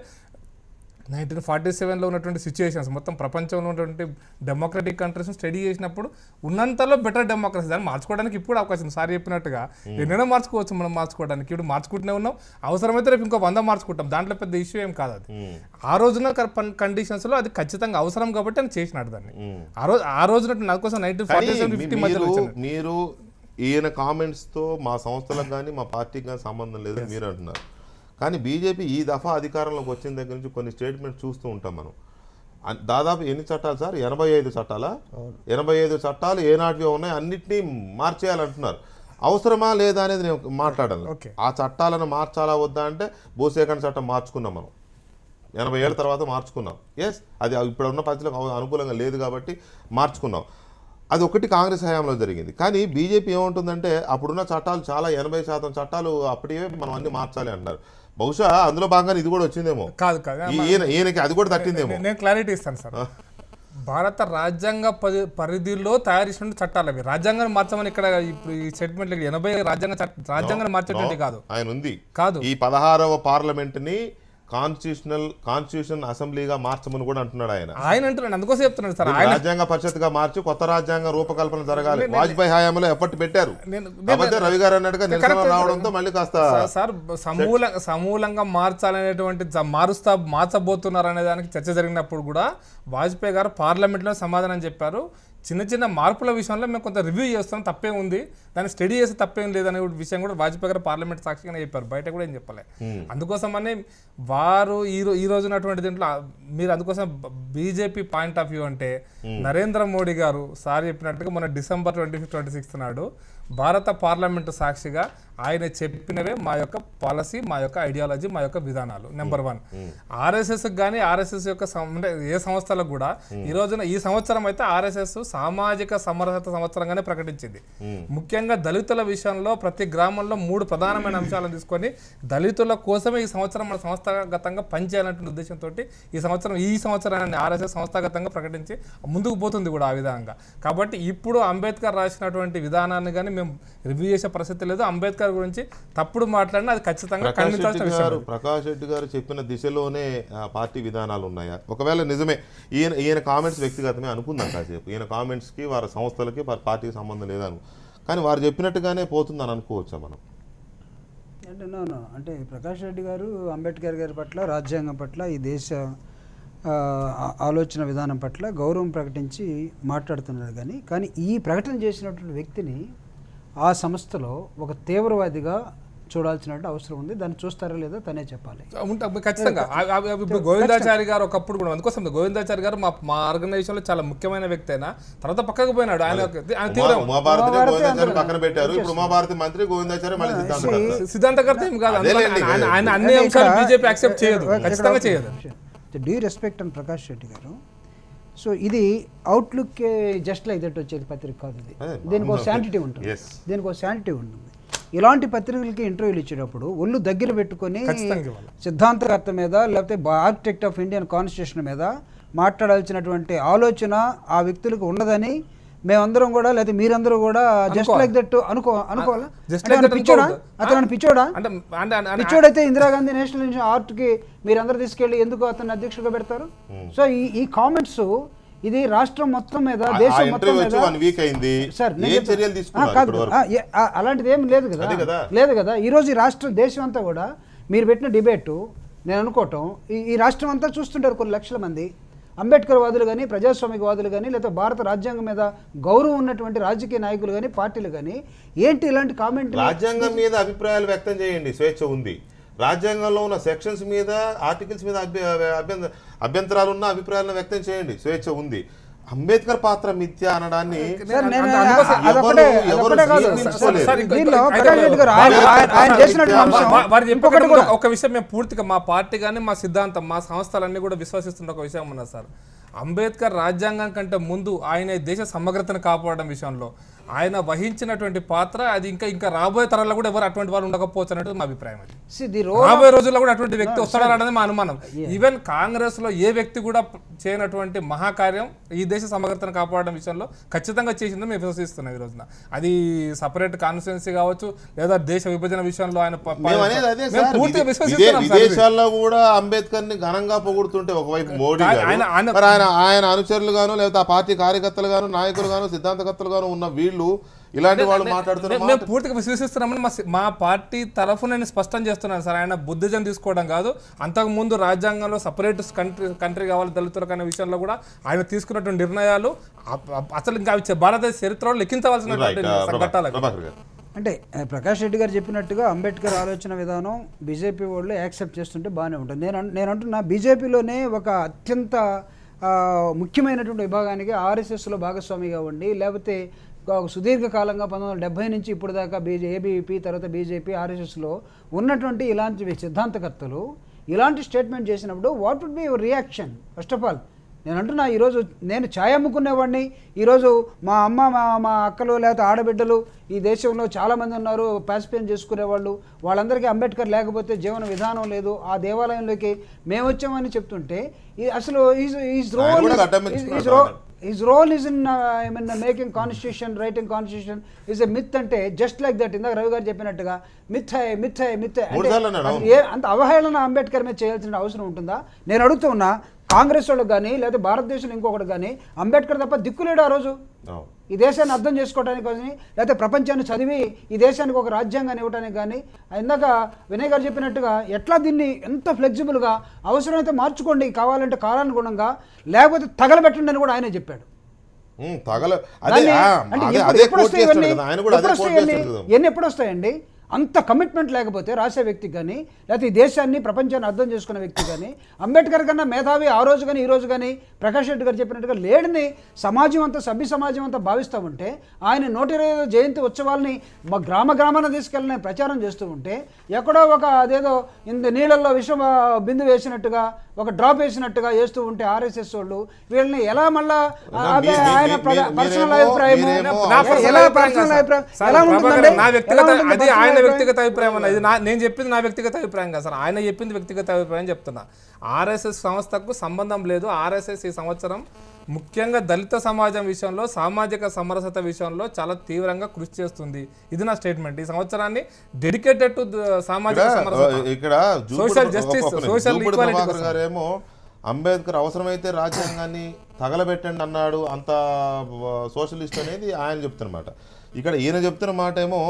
Speaker 5: నైన్టీన్ ఫార్టీ సెవెన్లో ఉన్నటువంటి సిచ్యువేషన్స్ మొత్తం ప్రపంచంలో ఉన్నటువంటి డెమోక్రటిక్ కంట్రీస్ స్టడీ చేసినప్పుడు ఉన్నంతలో బెటర్ డెమోక్రసీ దాన్ని మార్చుకోవడానికి ఇప్పుడు అవకాశం సార్ చెప్పినట్టుగా hmm. ఎన్నైనా మార్చుకోవచ్చు మనం మార్చుకోవడానికి ఇప్పుడు మార్చుకుంటూనే ఉన్నాం అవసరమైతే రేపు ఇంకో వంద మార్చుకుంటాం దాంట్లో పెద్ద ఇష్యూ ఏం కాదు అది hmm. ఆ రోజున కండిషన్స్లో అది ఖచ్చితంగా అవసరం కాబట్టి నేను చేసినాడు దాన్ని hmm. ఆ రోజు ఆ రోజున నా కోసం నైన్టీన్ ఫార్టీ సెవెన్ ఫిఫ్టీ మధ్యలో
Speaker 1: మీరు ఈయన కామెంట్స్తో మా సంస్థలకు కానీ మా పార్టీకి కానీ సంబంధం లేదు మీరు అంటున్నారు కానీ బీజేపీ ఈ దఫా అధికారంలోకి వచ్చిన దగ్గర నుంచి కొన్ని స్టేట్మెంట్స్ చూస్తూ ఉంటాం మనం దాదాపు ఎన్ని చట్టాలు సార్ ఎనభై ఐదు చట్టాలా ఎనభై ఐదు చట్టాలు ఏనాటివి ఉన్నాయి అన్నింటినీ మార్చేయాలంటున్నారు అవసరమా లేదా అనేది నేను మాట్లాడాను ఆ చట్టాలను మార్చాలా వద్దా అంటే భూసేకరణ చట్టం మార్చుకున్నాం మనం ఎనభై ఏళ్ళ తర్వాత మార్చుకున్నాం ఎస్ అది ఇప్పుడు ఉన్న పరిస్థితులకు అనుకూలంగా లేదు కాబట్టి మార్చుకున్నాం అది ఒకటి కాంగ్రెస్ హయాంలో జరిగింది కానీ బీజేపీ ఏముంటుందంటే అప్పుడున్న చట్టాలు చాలా ఎనభై శాతం చట్టాలు అప్పటివే మనం అన్ని మార్చాలి అంటారు బహుశా అందులో భాగంగా ఇది కూడా వచ్చిందేమో
Speaker 5: కాదు కాదు ఈయనకి అది కూడా తట్టిందేమో నేను క్లారిటీ ఇస్తాను సార్ భారత రాజ్యాంగ పరిధిలో తయారు చేసిన చట్టాలు అవి రాజ్యాంగాన్ని మార్చమని ఇక్కడ ఇప్పుడు ఈ స్టేట్మెంట్ ఎనభై రాజ్యాంగ రాజ్యాంగాన్ని మార్చేటట్టు కాదు
Speaker 1: ఆయన ఉంది కాదు ఈ పదహారవ పార్లమెంట్ ని కాన్స్టిట్యూషనల్ కాన్స్టిట్యూషన్ అసెంబ్లీగా మార్చమని కూడా అంటున్నాడు ఆయన ఆయన అంటున్నాడు అందుకోసం చెప్తున్నాడు సార్ రాజ్యాంగ పరిషత్ గా మార్చి కొత్త రాజ్యాంగ రూపకల్పన జరగాలి వాజ్పేయి హయాంలో ఎఫర్ట్ పెట్టారు రవి గారు అన్నట్టుగా నిరసన రావడంతో మళ్ళీ కాస్త సార్
Speaker 5: సమూల సమూలంగా మార్చాలనేటువంటి మారుస్తా మార్చబోతున్నారు అనే దానికి చర్చ జరిగినప్పుడు కూడా వాజ్పేయి గారు పార్లమెంట్ లో సమాధానం చెప్పారు చిన్న చిన్న మార్పుల విషయంలో మేము కొంత రివ్యూ చేస్తాం తప్పే ఉంది దాన్ని స్టడీ చేస్తే తప్పేం లేదనే విషయం కూడా వాజ్పేయి గారు పార్లమెంట్ సాక్షిగానే చెప్పారు బయట కూడా ఏం చెప్పలే అందుకోసమనే వారు ఈ ఈ రోజునటువంటి దీంట్లో మీరు అందుకోసం బీజేపీ పాయింట్ ఆఫ్ వ్యూ అంటే నరేంద్ర మోడీ గారు సార్ చెప్పినట్టుగా మొన్న December twenty fifth twenty sixth నాడు భారత పార్లమెంటు సాక్షిగా ఆయన చెప్పినవే మా యొక్క పాలసీ మా యొక్క ఐడియాలజీ మా యొక్క విధానాలు నెంబర్ వన్ ఆర్ఎస్ఎస్ కానీ ఆర్ఎస్ఎస్ యొక్క ఏ సంస్థలకు కూడా hmm. ఈ రోజున ఈ సంవత్సరం అయితే ఆర్ఎస్ఎస్ సామాజిక సమరసత సంవత్సరంగానే ప్రకటించింది hmm. ముఖ్యంగా దళితుల విషయంలో ప్రతి గ్రామంలో మూడు ప్రధానమైన hmm. అంశాలను తీసుకొని దళితుల కోసమే ఈ సంవత్సరం మన సంస్థాగతంగా పనిచేయాలంటున్న ఉద్దేశంతో ఈ సంవత్సరం ఈ సంవత్సరాన్ని ఆర్ఎస్ఎస్ సంస్థాగతంగా ప్రకటించి ముందుకు పోతుంది కూడా ఆ విధంగా కాబట్టి ఇప్పుడు అంబేద్కర్ రాసినటువంటి విధానాన్ని కానీ మేము రివ్యూ చేసే పరిస్థితి లేదు అంబేద్కర్ గారి గురించి తప్పుడు మాట్లాడినా అది ఖచ్చితంగా ఖండించాల్సిన విషయం
Speaker 1: ప్రకాష్ రెడ్డి గారు చెప్పిన దిశలోనే పార్టీ విధానాలు ఉన్నాయా ఒకవేళ నిజమే ఈయన ఈయన కామెంట్స్ వ్యక్తిగతమే అనుకుందాం కాసేపు ఈయన కామెంట్స్కి వారి సంస్థలకి వారి పార్టీకి సంబంధం లేదను కానీ వారు చెప్పినట్టుగానే పోతుందని అనుకోవచ్చా మనం
Speaker 3: అంటే నో అంటే ప్రకాష్ రెడ్డి గారు అంబేద్కర్ గారి పట్ల రాజ్యాంగం పట్ల ఈ దేశ ఆలోచన విధానం పట్ల గౌరవం ప్రకటించి మాట్లాడుతున్నారు కానీ కానీ ఈ ప్రకటన చేసినటువంటి వ్యక్తిని ఆ సంస్థలో ఒక తీవ్రవాదిగా చూడాల్సిన అవసరం ఉంది దాన్ని చూస్తారా లేదా తనే చెప్పాలి ఖచ్చితంగా ఇప్పుడు గోవిందాచారి
Speaker 5: గారు ఒకప్పుడు కూడా అందుకోసం గోవిందాచారి గారు మా మా ఆర్గనైజేషన్ లో చాలా ముఖ్యమైన వ్యక్తి అయినా తర్వాత పక్కకు పోయినాడు ఆయన పక్కన పెట్టారు
Speaker 1: మంత్రి గోవిందాచారి
Speaker 5: సిద్ధాంతకర్త ఏం కాదు ఆయన అన్ని అంశాలు బీజేపీ యాక్సెప్ట్ చేయదు ఖచ్చితంగా చేయదు
Speaker 3: the respect and Prakash Reddy గారు సో ఇది అవుట్లుక్ జస్ట్ లైక్ దట్ వచ్చేది పత్రిక కాదు ఇది దీనికి ఒక శాంటిటీ ఉంటుంది దీనికి ఒక శాంటిటీ ఉంటుంది ఇలాంటి పత్రికలకి ఇంటర్వ్యూలు ఇచ్చేటప్పుడు ఒళ్ళు దగ్గర పెట్టుకొని సిద్ధాంతకర్త మీద లేకపోతే ఆర్కిటెక్ట్ ఆఫ్ ఇండియన్ కాన్స్టిట్యూషన్ మీద మాట్లాడాల్సినటువంటి ఆలోచన ఆ వ్యక్తులకు ఉండదని మేమందరం కూడా లేదా మీరందరూ కూడా జస్ట్ లైక్ దట్ అనుకో అనుకోవాలా జస్ట్ లైక్ పిచ్చోడా అతను పిచ్చోడా పిచ్చోడైతే ఇందిరాగాంధీ నేషనల్ ఆర్ట్ కి మీరందరూ తీసుకెళ్లి ఎందుకు అతను అధ్యక్షుడిగా పెడతారు సో hmm. ఈ ఈ కామెంట్స్ ఇది రాష్ట్రం మొత్తం మీద దేశం మొత్తం మీద
Speaker 1: సార్ కాదు
Speaker 3: అలాంటిది ఏం లేదు కదా లేదు కదా ఈ రోజు ఈ రాష్ట్రం దేశం అంతా కూడా మీరు పెట్టిన డిబేట్ నేను అనుకోవటం ఈ రాష్ట్రం అంతా చూస్తుంటారు కొన్ని లక్షల మంది అంబేద్కర్ వాదులు కానీ ప్రజాస్వామికవాదులు కానీ లేదా భారత రాజ్యాంగం మీద గౌరవం ఉన్నటువంటి రాజకీయ నాయకులు కానీ పార్టీలు కానీ ఏంటి ఇలాంటి కామెంట్ రాజ్యాంగం మీద అభిప్రాయాలు
Speaker 1: వ్యక్తం చేయండి స్వేచ్ఛ ఉంది రాజ్యాంగంలో ఉన్న సెక్షన్స్ మీద ఆర్టికల్స్ మీద అభ్యంతరాలు ఉన్న అభిప్రాయాలను వ్యక్తం చేయండి స్వేచ్ఛ ఉంది అంబేద్కర్ పాత్ర మిథ్య అనడాన్ని
Speaker 3: ఒక
Speaker 5: విషయం మేము పూర్తిగా మా పార్టీ కానీ మా సిద్ధాంతం మా సంస్థలన్నీ కూడా విశ్వసిస్తున్న ఒక విషయం ఉన్నది సార్ అంబేద్కర్ రాజ్యాంగం కంటే ముందు ఆయన దేశ సమగ్రతను కాపాడడం విషయంలో ఆయన వహించినటువంటి పాత్ర అది ఇంకా ఇంకా రాబోయే తరాల్లో కూడా ఎవరు అటువంటి వాళ్ళు ఉండకపోవచ్చు అన్నట్టు మా అభిప్రాయం
Speaker 3: అది రాబోయే రోజుల్లో కూడా అటువంటి వ్యక్తి వస్తాడన్నది
Speaker 5: మా అనుమానం ఈవెన్ కాంగ్రెస్ లో ఏ వ్యక్తి కూడా చేయనటువంటి మహాకార్యం ఈ దేశ సమగ్రతను కాపాడడం విషయంలో ఖచ్చితంగా చేసిందని మేము విశ్వసిస్తున్నాం ఈ రోజున అది సపరేట్ కాన్స్టిట్యున్సీ కావచ్చు లేదా దేశ విభజన విషయంలో ఆయన
Speaker 6: విశ్వసిస్తున్నాం
Speaker 1: కూడా అంబేద్కర్ ని ఘనంగా పొగుడుతుంటే
Speaker 5: ఒకవైపు
Speaker 6: మోడీ ఆయన
Speaker 1: ఆయన అనుచరులు గాను లేదా పార్టీ కార్యకర్తలు గాను నాయకులు గాను సిద్ధాంతకర్తలు
Speaker 5: గాను ఉన్న వీళ్ళు వీళ్ళు ఇలాంటి వాళ్ళు మాట్లాడుతున్నారు మేము పూర్తిగా విశ్వసిస్తున్నామని మా పార్టీ తరఫు నేను స్పష్టం చేస్తున్నాను సార్ ఆయన బుద్ధిజం తీసుకోవడం కాదు అంతకుముందు రాజ్యాంగంలో సపరేట్ కంట్రీ కంట్రీ కావాలి దళితులకు అనే విషయంలో కూడా ఆయన తీసుకున్నటువంటి నిర్ణయాలు అసలు ఇంకా భారతదేశ చరిత్రలో లెక్కించవలసిన ఘట్టాలు
Speaker 3: అంటే ప్రకాష్ రెడ్డి గారు చెప్పినట్టుగా అంబేద్కర్ ఆలోచన విధానం బీజేపీ వాళ్ళు యాక్సెప్ట్ చేస్తుంటే బాగానే ఉంటుంది నేను నేను అంటున్నా బీజేపీలోనే ఒక అత్యంత ముఖ్యమైనటువంటి విభాగానికి ఆర్ఎస్ఎస్లో భాగస్వామిగా ఉండి లేకపోతే సుదీర్ఘకాలంగా పంతొమ్మిది వందల డెబ్బై నుంచి ఇప్పుడు దాకా బీజే ఏబీపీ తర్వాత బీజేపీ ఆర్ఎస్ఎస్లో ఉన్నటువంటి ఇలాంటి సిద్ధాంతకర్తలు ఇలాంటి స్టేట్మెంట్ చేసినప్పుడు what would be your reaction first of all నేను అంటున్నా ఈరోజు నేను ఛాయ్ అమ్ముకునేవాడిని ఈరోజు మా అమ్మ మా మా అక్కలు లేకపోతే ఆడబిడ్డలు ఈ దేశంలో చాలామంది ఉన్నారు పాసిపేన్ చేసుకునేవాళ్ళు వాళ్ళందరికీ అంబేద్కర్ లేకపోతే జీవన విధానం లేదు ఆ దేవాలయంలోకి మేము వచ్చామని చెప్తుంటే అసలు is is role is role his role is in uh, I mean, uh, making constitution, writing constitution is అంటే జస్ట్ లైక్ దట్ ఇందాక రవి గారు చెప్పినట్టుగా మిత్ హై మిత్ హై మిత్ అంటే అంత అవహేళన అంబేద్కర్ మీద చేయాల్సిన అవసరం ఉంటుందా నేను అడుగుతూ కాంగ్రెస్ వాళ్ళకు కానీ లేదా భారతదేశంలో ఇంకొకటి కానీ అంబేద్కర్ తప్ప దిక్కులేడు ఆ రోజు ఈ దేశాన్ని అర్థం చేసుకోవడానికి కానీ లేకపోతే ప్రపంచాన్ని చదివి ఈ దేశానికి ఒక రాజ్యాంగాన్ని ఇవ్వడానికి కానీ ఇందాక వినయ్ గారు చెప్పినట్టుగా ఎట్లా దీన్ని ఎంత ఫ్లెక్సిబుల్గా అవసరమైతే మార్చుకోండి కావాలంటే కాలానుగుణంగా లేకపోతే తగలబెట్టండి అని కూడా ఆయనే చెప్పాడు ఎన్ని ఎప్పుడు వస్తాయండి అంత కమిట్మెంట్ లేకపోతే రాసే వ్యక్తికి కానీ లేకపోతే ఈ దేశాన్ని ప్రపంచాన్ని అర్థం చేసుకున్న వ్యక్తి కానీ అంబేద్కర్ కన్నా మేధావి ఆ రోజు కానీ ఈ రోజు కానీ ప్రకాష్ రెడ్డి గారు చెప్పినట్టుగా లేడిని సమాజం అంతా సభ్య సమాజం అంతా భావిస్తూ ఉంటే ఆయన నూట ఇరవై జయంతి ఉత్సవాల్ని మా గ్రామ గ్రామాన తీసుకెళ్ళిన ప్రచారం చేస్తూ ఉంటే ఎక్కడో ఒక అదేదో ఇంత నీళ్ళల్లో విషం బిందు వేసినట్టుగా ఒక డ్రాప్ వేసినట్టుగా వేస్తూ ఉంటే ఆర్ఎస్ఎస్ వాళ్ళు వీళ్ళని ఎలా మళ్ళా అభిప్రాయం ఆయన వ్యక్తిగత అభిప్రాయం అన్నది ఇది నా
Speaker 5: నేను చెప్పింది నా వ్యక్తిగత అభిప్రాయం కాదు సార్ ఆయన చెప్పింది వ్యక్తిగత అభిప్రాయం చెప్తున్నా ఆర్ఎస్ఎస్ సంస్థకు సంబంధం లేదు ఆర్ఎస్ఎస్ ఈ సంవత్సరం ముఖ్యంగా దళిత సమాజం విషయంలో సామాజిక సమరసత విషయంలో చాలా తీవ్రంగా కృషి చేస్తుంది ఇది నా స్టేట్మెంట్ ఈ సంవత్సరాన్ని డెడికేటెడ్ టు సామాజిక
Speaker 1: ఇక్కడ సోషల్ జస్టిస్ సోషల్ గారేమో అంబేద్కర్ అవసరమైతే రాజ్యాంగాన్ని తగలబెట్టండి అన్నాడు అంత సోషలిస్ట్ అనేది ఆయన చెప్తున్నమాట ఇక్కడ ఈయన చెప్తున్న మాట ఏమో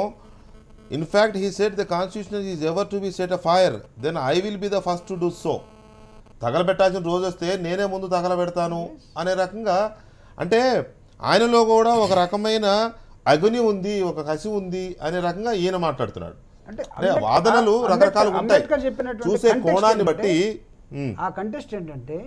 Speaker 1: In fact, he said the constitution is ever to be set fire then I will be the first to do so. తగలబెట్టాల్సిన రోజు వస్తే నేనే ముందు తగలబెడతాను అనే రకంగా అంటే ఆయనలో కూడా ఒక రకమైన అగ్ని ఉంది ఒక కసి ఉంది అనే రకంగా ఈయన మాట్లాడుతున్నాడు
Speaker 6: అంటే వాదనలు రకరకాలు ఉంటాయి చూసే కోణాన్ని బట్టి
Speaker 3: ఆ కంటెస్ట్ ఏంటంటే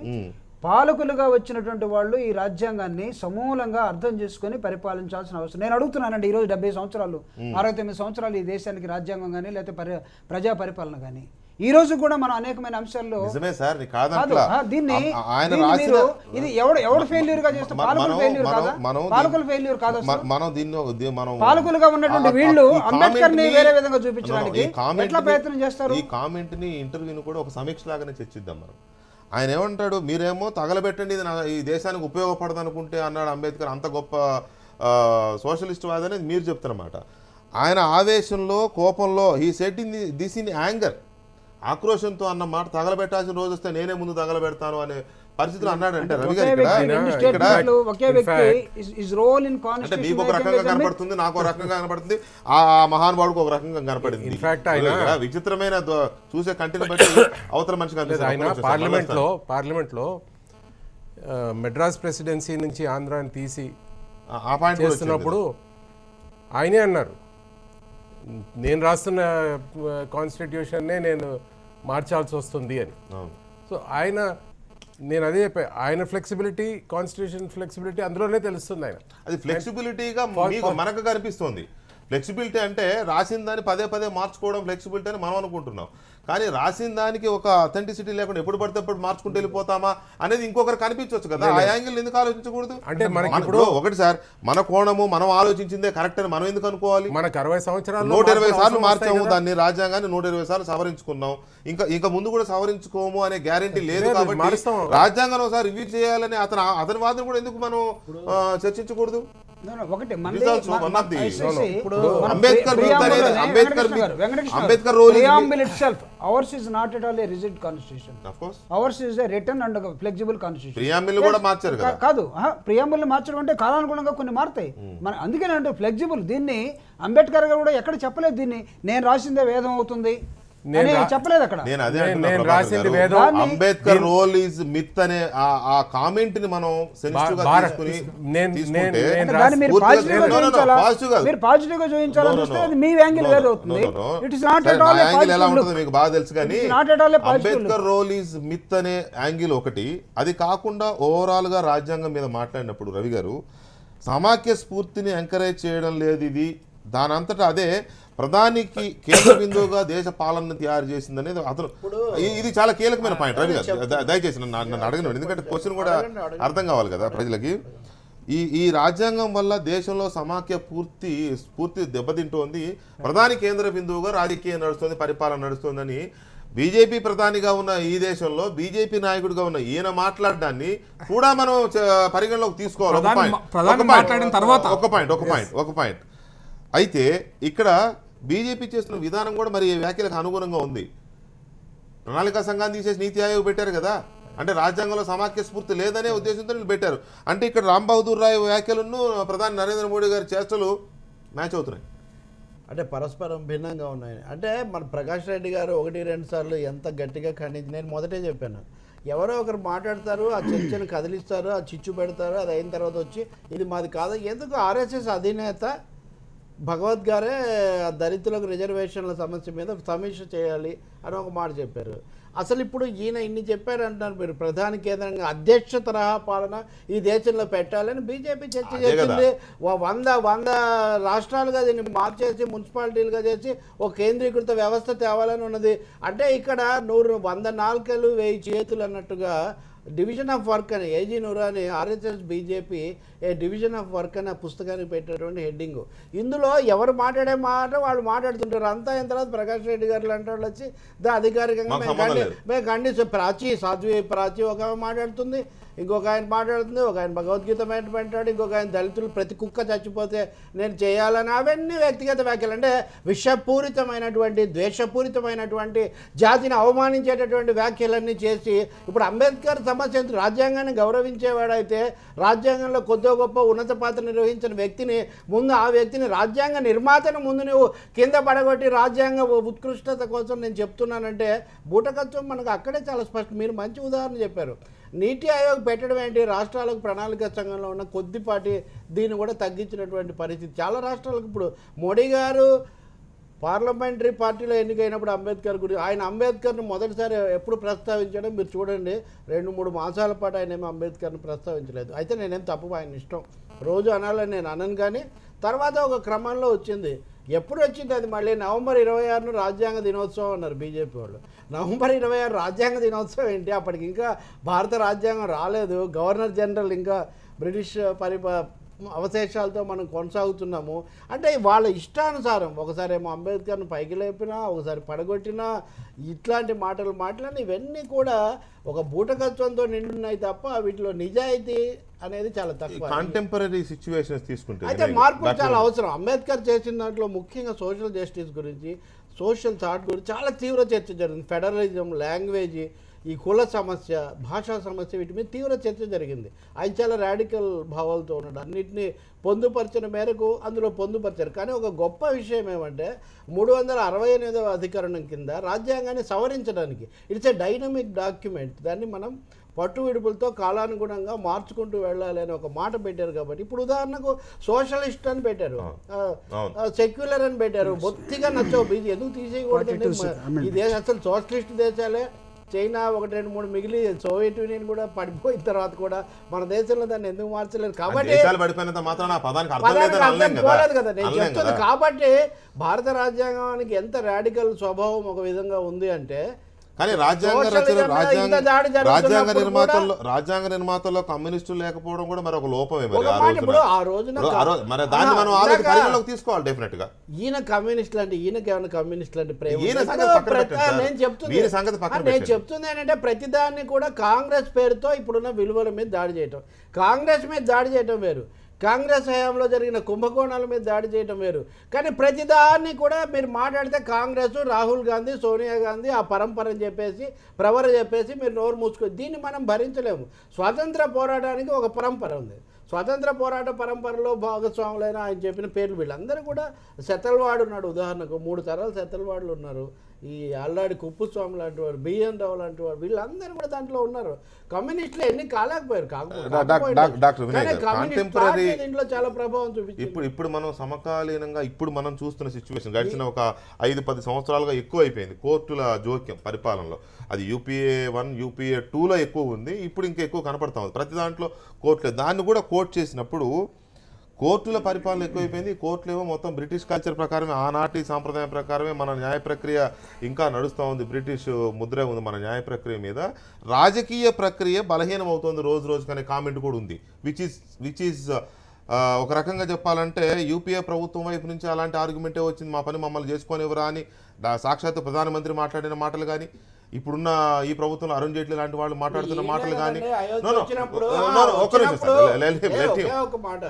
Speaker 3: పాలకులుగా వచ్చినటువంటి వాళ్ళు ఈ రాజ్యాంగాన్ని సమూలంగా అర్థం చేసుకొని పరిపాలించాల్సిన అవసరం నేను అడుగుతున్నానండి ఈరోజు డెబ్బై సంవత్సరాలు అరవై తొమ్మిది సంవత్సరాలు ఈ దేశానికి రాజ్యాంగం కానీ లేకపోతే ప్రజా పరిపాలన కానీ ఈ రోజు కూడా మనం అనేకమైన అంశాల్లో
Speaker 1: దీన్ని ఇది ఎవడు ఎవడు ఫెయిల్యూర్ గా చేస్తాం పాలకులుగా ఉన్నటువంటి వీళ్ళు అంబేద్కర్ ని వేరే విధంగా చూపించడానికి ఎట్లా ప్రయత్నం చేస్తారు ఈ కామెంట్ ని ఇంటర్వ్యూని కూడా ఒక సమీక్ష లాగానే చర్చిద్దాం మనం ఆయన ఏమంటాడు మీరేమో తగలబెట్టండి ఇది నా ఈ దేశానికి ఉపయోగపడదు అనుకుంటే అన్నాడు అంబేద్కర్ అంత గొప్ప సోషలిస్ట్ అనేది మీరు చెప్తారనమాట ఆయన ఆవేశంలో కోపంలో ఈ said in this in anger ఆక్రోశంతో అన్నమాట తగలబెట్టాల్సిన రోజు వస్తే నేనే ముందు తగలబెడతాను అనే పరిస్థితులు అన్నాడు అంటే రవి గారు ఒక రకంగా కనపడుతుంది నాకు ఒక రకంగా కనపడుతుంది ఆ మహానుభావుడికి ఒక రకంగా కనపడింది ఇన్ఫాక్ట్ ఆయన విచిత్రమైన చూసే కంటిని బట్టి అవతల మనిషి కనిపిస్తుంది ఆయన పార్లమెంట్ లో పార్లమెంట్ లో
Speaker 4: మెడ్రాస్ ప్రెసిడెన్సీ నుంచి ఆంధ్రాని తీసి చేస్తున్నప్పుడు ఆయనే అన్నారు నేను రాస్తున్న కాన్స్టిట్యూషన్నే నేను మార్చాల్సి వస్తుంది అని సో ఆయన
Speaker 1: నేను అదే చెప్పా ఆయన ఫ్లెక్సిబిలిటీ కాన్స్టిట్యూషన్ ఫ్లెక్సిబిలిటీ అందులోనే తెలుస్తుంది ఆయన అది ఫ్లెక్సిబిలిటీగా మనకు కనిపిస్తుంది ఫ్లెక్సిబిలిటీ అంటే రాసిన దాన్ని పదే పదే మార్చుకోవడం ఫ్లెక్సిబిలిటీ అని మనం అనుకుంటున్నాం కానీ రాసిన దానికి ఒక అథెంటిసిటీ లేకుండా ఎప్పుడు పడితే ఎప్పుడు మార్చుకుంటూ వెళ్ళిపోతామా అనేది ఇంకొకరు కనిపించవచ్చు కదా ఆ యాంగిల్ ఎందుకు ఆలోచించకూడదు అంటే మనకి ఇప్పుడు ఒకటి సార్ మన కోణము మనం ఆలోచించిందే కరెక్ట్ అని మనం ఎందుకు అనుకోవాలి మనకు అరవై సంవత్సరాలు నూట ఇరవై సార్లు మార్చాము దాన్ని రాజ్యాంగాన్ని నూట ఇరవై సార్లు సవరించుకున్నాం ఇంకా ఇంకా ముందు కూడా సవరించుకోము అనే గ్యారంటీ లేదు కాబట్టి రాజ్యాంగం ఒకసారి రివ్యూ చేయాలని అతను అతని వాదన కూడా ఎందుకు మనం చర్చించకూడదు
Speaker 3: Ambedkar ours is not at all ours is written and కూడా కాదు కాలానుగుణంగా కొన్ని మారుతాయి hmm. మన అందుకే అంటే ఫ్లెక్సిబుల్ దీన్ని అంబేద్కర్ గారు కూడా ఎక్కడ చెప్పలేదు దీన్ని నేను రాసిందే వేదం అవుతుంది నేను అదే
Speaker 1: నేను అంబేద్కర్ రోల్ ఈజ్ మిత్ అనే ఆ కామెంట్ ని మనం సెన్సిటివ్ గా తీసుకుని
Speaker 3: యాంగిల్ ఎలా మీకు బాగా తెలుసు కానీ అంబేద్కర్
Speaker 1: రోల్ ఈజ్ మిత్ అనే యాంగిల్ ఒకటి అది కాకుండా ఓవరాల్ గా రాజ్యాంగం మీద మాట్లాడినప్పుడు రవి గారు సమాఖ్య స్ఫూర్తిని ఎంకరేజ్ చేయడం లేదు ఇది దానంతటా అదే ప్రధానికి కేంద్ర బిందువుగా దేశ పాలన తయారు చేసింది అనేది అతను ఇది చాలా కీలకమైన పాయింట్ రవి గారు దయచేసి నన్ను అడగను ఎందుకంటే క్వశ్చన్ కూడా అర్థం కావాలి కదా ప్రజలకి ఈ ఈ రాజ్యాంగం వల్ల దేశంలో సమాఖ్య పూర్తి పూర్తి దెబ్బతింటోంది ప్రధాని కేంద్ర బిందువుగా రాజకీయం నడుస్తుంది పరిపాలన నడుస్తుందని బీజేపీ ప్రధానిగా ఉన్న ఈ దేశంలో బీజేపీ నాయకుడిగా ఉన్న ఈయన మాట్లాడడాన్ని కూడా మనం పరిగణలోకి తీసుకోవాలి ఒక పాయింట్ ఒక పాయింట్ ఒక పాయింట్ అయితే ఇక్కడ బీజేపీ చేస్తున్న విధానం కూడా మరి వ్యాఖ్యలకు అనుగుణంగా ఉంది ప్రణాళికా సంఘాన్ని తీసేసి నీతి ఆయోగ్ పెట్టారు కదా అంటే రాజ్యాంగంలో సమాఖ్య స్ఫూర్తి లేదనే ఉద్దేశంతో వీళ్ళు పెట్టారు అంటే ఇక్కడ రామ్ బహదూర్ రాయ్ వ్యాఖ్యలను ప్రధాని నరేంద్ర మోడీ గారి చేష్టలు మ్యాచ్ అవుతున్నాయి
Speaker 2: అంటే పరస్పరం భిన్నంగా ఉన్నాయి అంటే మన ప్రకాష్ రెడ్డి గారు ఒకటి రెండు సార్లు ఎంత గట్టిగా ఖండించి నేను మొదటే చెప్పాను ఎవరో ఒకరు మాట్లాడతారు ఆ చర్చను కదిలిస్తారు ఆ చిచ్చు పెడతారు అది అయిన తర్వాత వచ్చి ఇది మాది కాదు ఎందుకు ఆర్ఎస్ఎస్ అధినేత భగవద్ గారే దళితులకు రిజర్వేషన్ల సమస్య మీద సమీక్ష చేయాలి అని ఒక మాట చెప్పారు అసలు ఇప్పుడు ఈయన ఇన్ని చెప్పారంటున్నారు మీరు ప్రధాని కేంద్రంగా అధ్యక్ష తరహా పాలన ఈ దేశంలో పెట్టాలని బీజేపీ చర్చ చేసింది వంద వంద రాష్ట్రాలుగా దీన్ని మార్చేసి మున్సిపాలిటీలుగా చేసి ఒక కేంద్రీకృత వ్యవస్థ తేవాలని ఉన్నది అంటే ఇక్కడ నూరు వంద నాలుకలు వెయ్యి చేతులు అన్నట్టుగా డివిజన్ ఆఫ్ వర్క్ అని ఏజీ నూరా అని RSS BJP a division of work అనే పుస్తకానికి పెట్టినటువంటి హెడ్డింగ్ ఇందులో ఎవరు మాట్లాడే మాట వాళ్ళు మాట్లాడుతుంటారు అంతా అయిన తర్వాత ప్రకాష్ రెడ్డి గారు లాంటి వాళ్ళు వచ్చి అధికారికంగా మేము ఖండి మేము ఖండిస్తాం ప్రాచీ సాధ్వి ప్రాచీ ఒక మాట్లాడుతుంది ఇంకొక ఆయన మాట్లాడుతుంది ఒక ఆయన భగవద్గీత మాట్లాడు ఇంకొక ఆయన దళితులు ప్రతి కుక్క చచ్చిపోతే నేను చేయాలని అవన్నీ వ్యక్తిగత వ్యాఖ్యలు అంటే విషపూరితమైనటువంటి ద్వేషపూరితమైనటువంటి జాతిని అవమానించేటటువంటి వ్యాఖ్యలన్నీ చేసి ఇప్పుడు అంబేద్కర్ సమస్య రాజ్యాంగాన్ని గౌరవించేవాడైతే రాజ్యాంగంలో కొద్దో గొప్ప ఉన్నత పాత్ర నిర్వహించిన వ్యక్తిని ముందు ఆ వ్యక్తిని రాజ్యాంగ నిర్మాతను ముందు నువ్వు కింద పడగొట్టి రాజ్యాంగ ఉత్కృష్టత కోసం నేను చెప్తున్నానంటే బూటకత్వం మనకు అక్కడే చాలా స్పష్టం మీరు మంచి ఉదాహరణ చెప్పారు నీటి ఆయోగ్ పెట్టడం ఏంటి రాష్ట్రాలకు ప్రణాళిక సంఘంలో ఉన్న కొద్దిపాటి దీన్ని కూడా తగ్గించినటువంటి పరిస్థితి చాలా రాష్ట్రాలకు ఇప్పుడు మోడీ గారు పార్లమెంటరీ పార్టీలో ఎన్నికైనప్పుడు అంబేద్కర్ గురించి ఆయన అంబేద్కర్ను మొదటిసారి ఎప్పుడు ప్రస్తావించడం మీరు చూడండి రెండు మూడు మాసాల పాటు ఆయన ఏమో అంబేద్కర్ను ప్రస్తావించలేదు అయితే నేనేం తప్పు ఆయన ఇష్టం రోజు అనాలని నేను అనను కానీ తర్వాత ఒక క్రమంలో వచ్చింది ఎప్పుడు వచ్చింది అది మళ్ళీ నవంబర్ ఇరవై ఆరును రాజ్యాంగ దినోత్సవం అన్నారు బీజేపీ వాళ్ళు నవంబర్ ఇరవై ఆరు రాజ్యాంగ దినోత్సవం ఏంటి అప్పటికి ఇంకా భారత రాజ్యాంగం రాలేదు గవర్నర్ జనరల్ ఇంకా బ్రిటిష్ పరి అవశేషాలతో మనం కొనసాగుతున్నాము అంటే వాళ్ళ ఇష్టానుసారం ఒకసారి ఏమో అంబేద్కర్ను పైకి లేపినా ఒకసారి పడగొట్టినా ఇట్లాంటి మాటలు మాట్లాడిన ఇవన్నీ కూడా ఒక బూటకత్వంతో నిండున్నాయి తప్ప వీటిలో నిజాయితీ అనేది చాలా తక్కువ
Speaker 1: కాంటెంపరీ సిచ్యువేషన్స్ తీసుకుంటే అయితే మార్పులు చాలా అవసరం
Speaker 2: అంబేద్కర్ చేసిన దాంట్లో ముఖ్యంగా సోషల్ జస్టిస్ గురించి సోషల్ థాట్ గురించి చాలా తీవ్ర చర్చ జరిగింది ఫెడరలిజం లాంగ్వేజ్ ఈ కుల సమస్య భాషా సమస్య వీటి మీద తీవ్ర చర్చ జరిగింది ఆయన చాలా రాడికల్ భావాలతో ఉన్నాడు అన్నింటినీ పొందుపరిచిన మేరకు అందులో పొందుపరిచారు కానీ ఒక గొప్ప విషయం ఏమంటే మూడు వందల అరవై ఎనిమిదవ అధికరణం కింద రాజ్యాంగాన్ని సవరించడానికి ఇట్స్ ఏ డైనమిక్ డాక్యుమెంట్ దాన్ని మనం పట్టు విడుపులతో కాలానుగుణంగా మార్చుకుంటూ వెళ్ళాలి అని ఒక మాట పెట్టారు కాబట్టి ఇప్పుడు ఉదాహరణకు సోషలిస్ట్ అని పెట్టారు సెక్యులర్ అని పెట్టారు బొత్తిగా నచ్చవు ఇది ఎందుకు తీసేయకూడదు ఈ దేశం అసలు సోషలిస్ట్ దేశాలే చైనా ఒకటి రెండు మూడు మిగిలి సోవియట్ యూనియన్ కూడా పడిపోయిన తర్వాత కూడా మన దేశంలో దాన్ని ఎందుకు మార్చలేదు కాబట్టి కాబట్టి భారత రాజ్యాంగానికి ఎంత రాడికల్ స్వభావం ఒక విధంగా ఉంది అంటే కానీ రాజ్యాంగ రచన రాజ్యాంగ రాజ్యాంగ నిర్మాతల్లో
Speaker 1: రాజ్యాంగ నిర్మాతల్లో కమ్యూనిస్టులు లేకపోవడం కూడా మరొక లోపమే మరి ఆ రోజు మరి దాన్ని మనం ఆలోచన పరిగణలోకి తీసుకోవాలి డెఫినెట్ గా
Speaker 2: ఈయన కమ్యూనిస్టులు అంటే ఈయనకి ఏమైనా కమ్యూనిస్టులు అంటే నేను చెప్తుంది నేను చెప్తుంది ఏంటంటే ప్రతిదాన్ని కూడా కాంగ్రెస్ పేరుతో ఇప్పుడున్న విలువల మీద దాడి చేయటం కాంగ్రెస్ మీద దాడి చేయటం వేరు కాంగ్రెస్ హయాంలో జరిగిన కుంభకోణాల మీద దాడి చేయడం వేరు కానీ ప్రతిదాన్ని కూడా మీరు మాట్లాడితే కాంగ్రెస్ రాహుల్ గాంధీ సోనియా గాంధీ ఆ పరంపర అని చెప్పేసి ప్రవర చెప్పేసి మీరు నోరు మూసుకో దీన్ని మనం భరించలేము స్వాతంత్ర పోరాటానికి ఒక పరంపర ఉంది స్వాతంత్ర పోరాట పరంపరలో భాగస్వాములైన ఆయన చెప్పిన పేర్లు వీళ్ళందరూ కూడా సెతల్వాడు ఉన్నాడు ఉదాహరణకు మూడు తరాలు సెతల్వాడులు ఉన్నారు ఈ అల్లాడి కుప్పుస్వామి లాంటి వారు బిఎన్ రావు లాంటి వారు వీళ్ళందరూ కూడా దాంట్లో ఉన్నారు కమ్యూనిస్టులు ఎన్ని కాలేకపోయారు కాకపోతే చాలా ప్రభావం చూపించింది
Speaker 1: ఇప్పుడు ఇప్పుడు మనం సమకాలీనంగా ఇప్పుడు మనం చూస్తున్న సిచ్యువేషన్ గడిచిన ఒక ఐదు పది సంవత్సరాలుగా ఎక్కువ అయిపోయింది కోర్టుల జోక్యం పరిపాలనలో అది యూపీఏ వన్ యూపీఏ టూలో ఎక్కువ ఉంది ఇప్పుడు ఇంకా ఎక్కువ కనపడతా ఉంది ప్రతి దాంట్లో కోర్టులో దాన్ని కూడా కోర్టు చేసినప్పుడు కోర్టుల పరిపాలన ఎక్కువైపోయింది కోర్టులు ఏమో మొత్తం బ్రిటిష్ కల్చర్ ప్రకారమే ఆనాటి సాంప్రదాయం ప్రకారమే మన న్యాయ ప్రక్రియ ఇంకా నడుస్తూ ఉంది బ్రిటిష్ ముద్ర ఉంది మన న్యాయ ప్రక్రియ మీద రాజకీయ ప్రక్రియ బలహీనం అవుతుంది రోజు రోజుకనే కామెంట్ కూడా ఉంది విచ్ ఈస్ విచ్ ఈస్ ఒక రకంగా చెప్పాలంటే యూపీఏ ప్రభుత్వం వైపు నుంచి అలాంటి ఆర్గ్యుమెంటే వచ్చింది మా పని మమ్మల్ని చేసుకోనివ్వరా అని సాక్షాత్ ప్రధానమంత్రి మాట్లాడిన మాటలు కానీ ఇప్పుడున్న ఈ ప్రభుత్వం అరుణ్ జైట్లీ లాంటి వాళ్ళు మాట్లాడుతున్న మాటలు కానీ
Speaker 2: ఒక మాట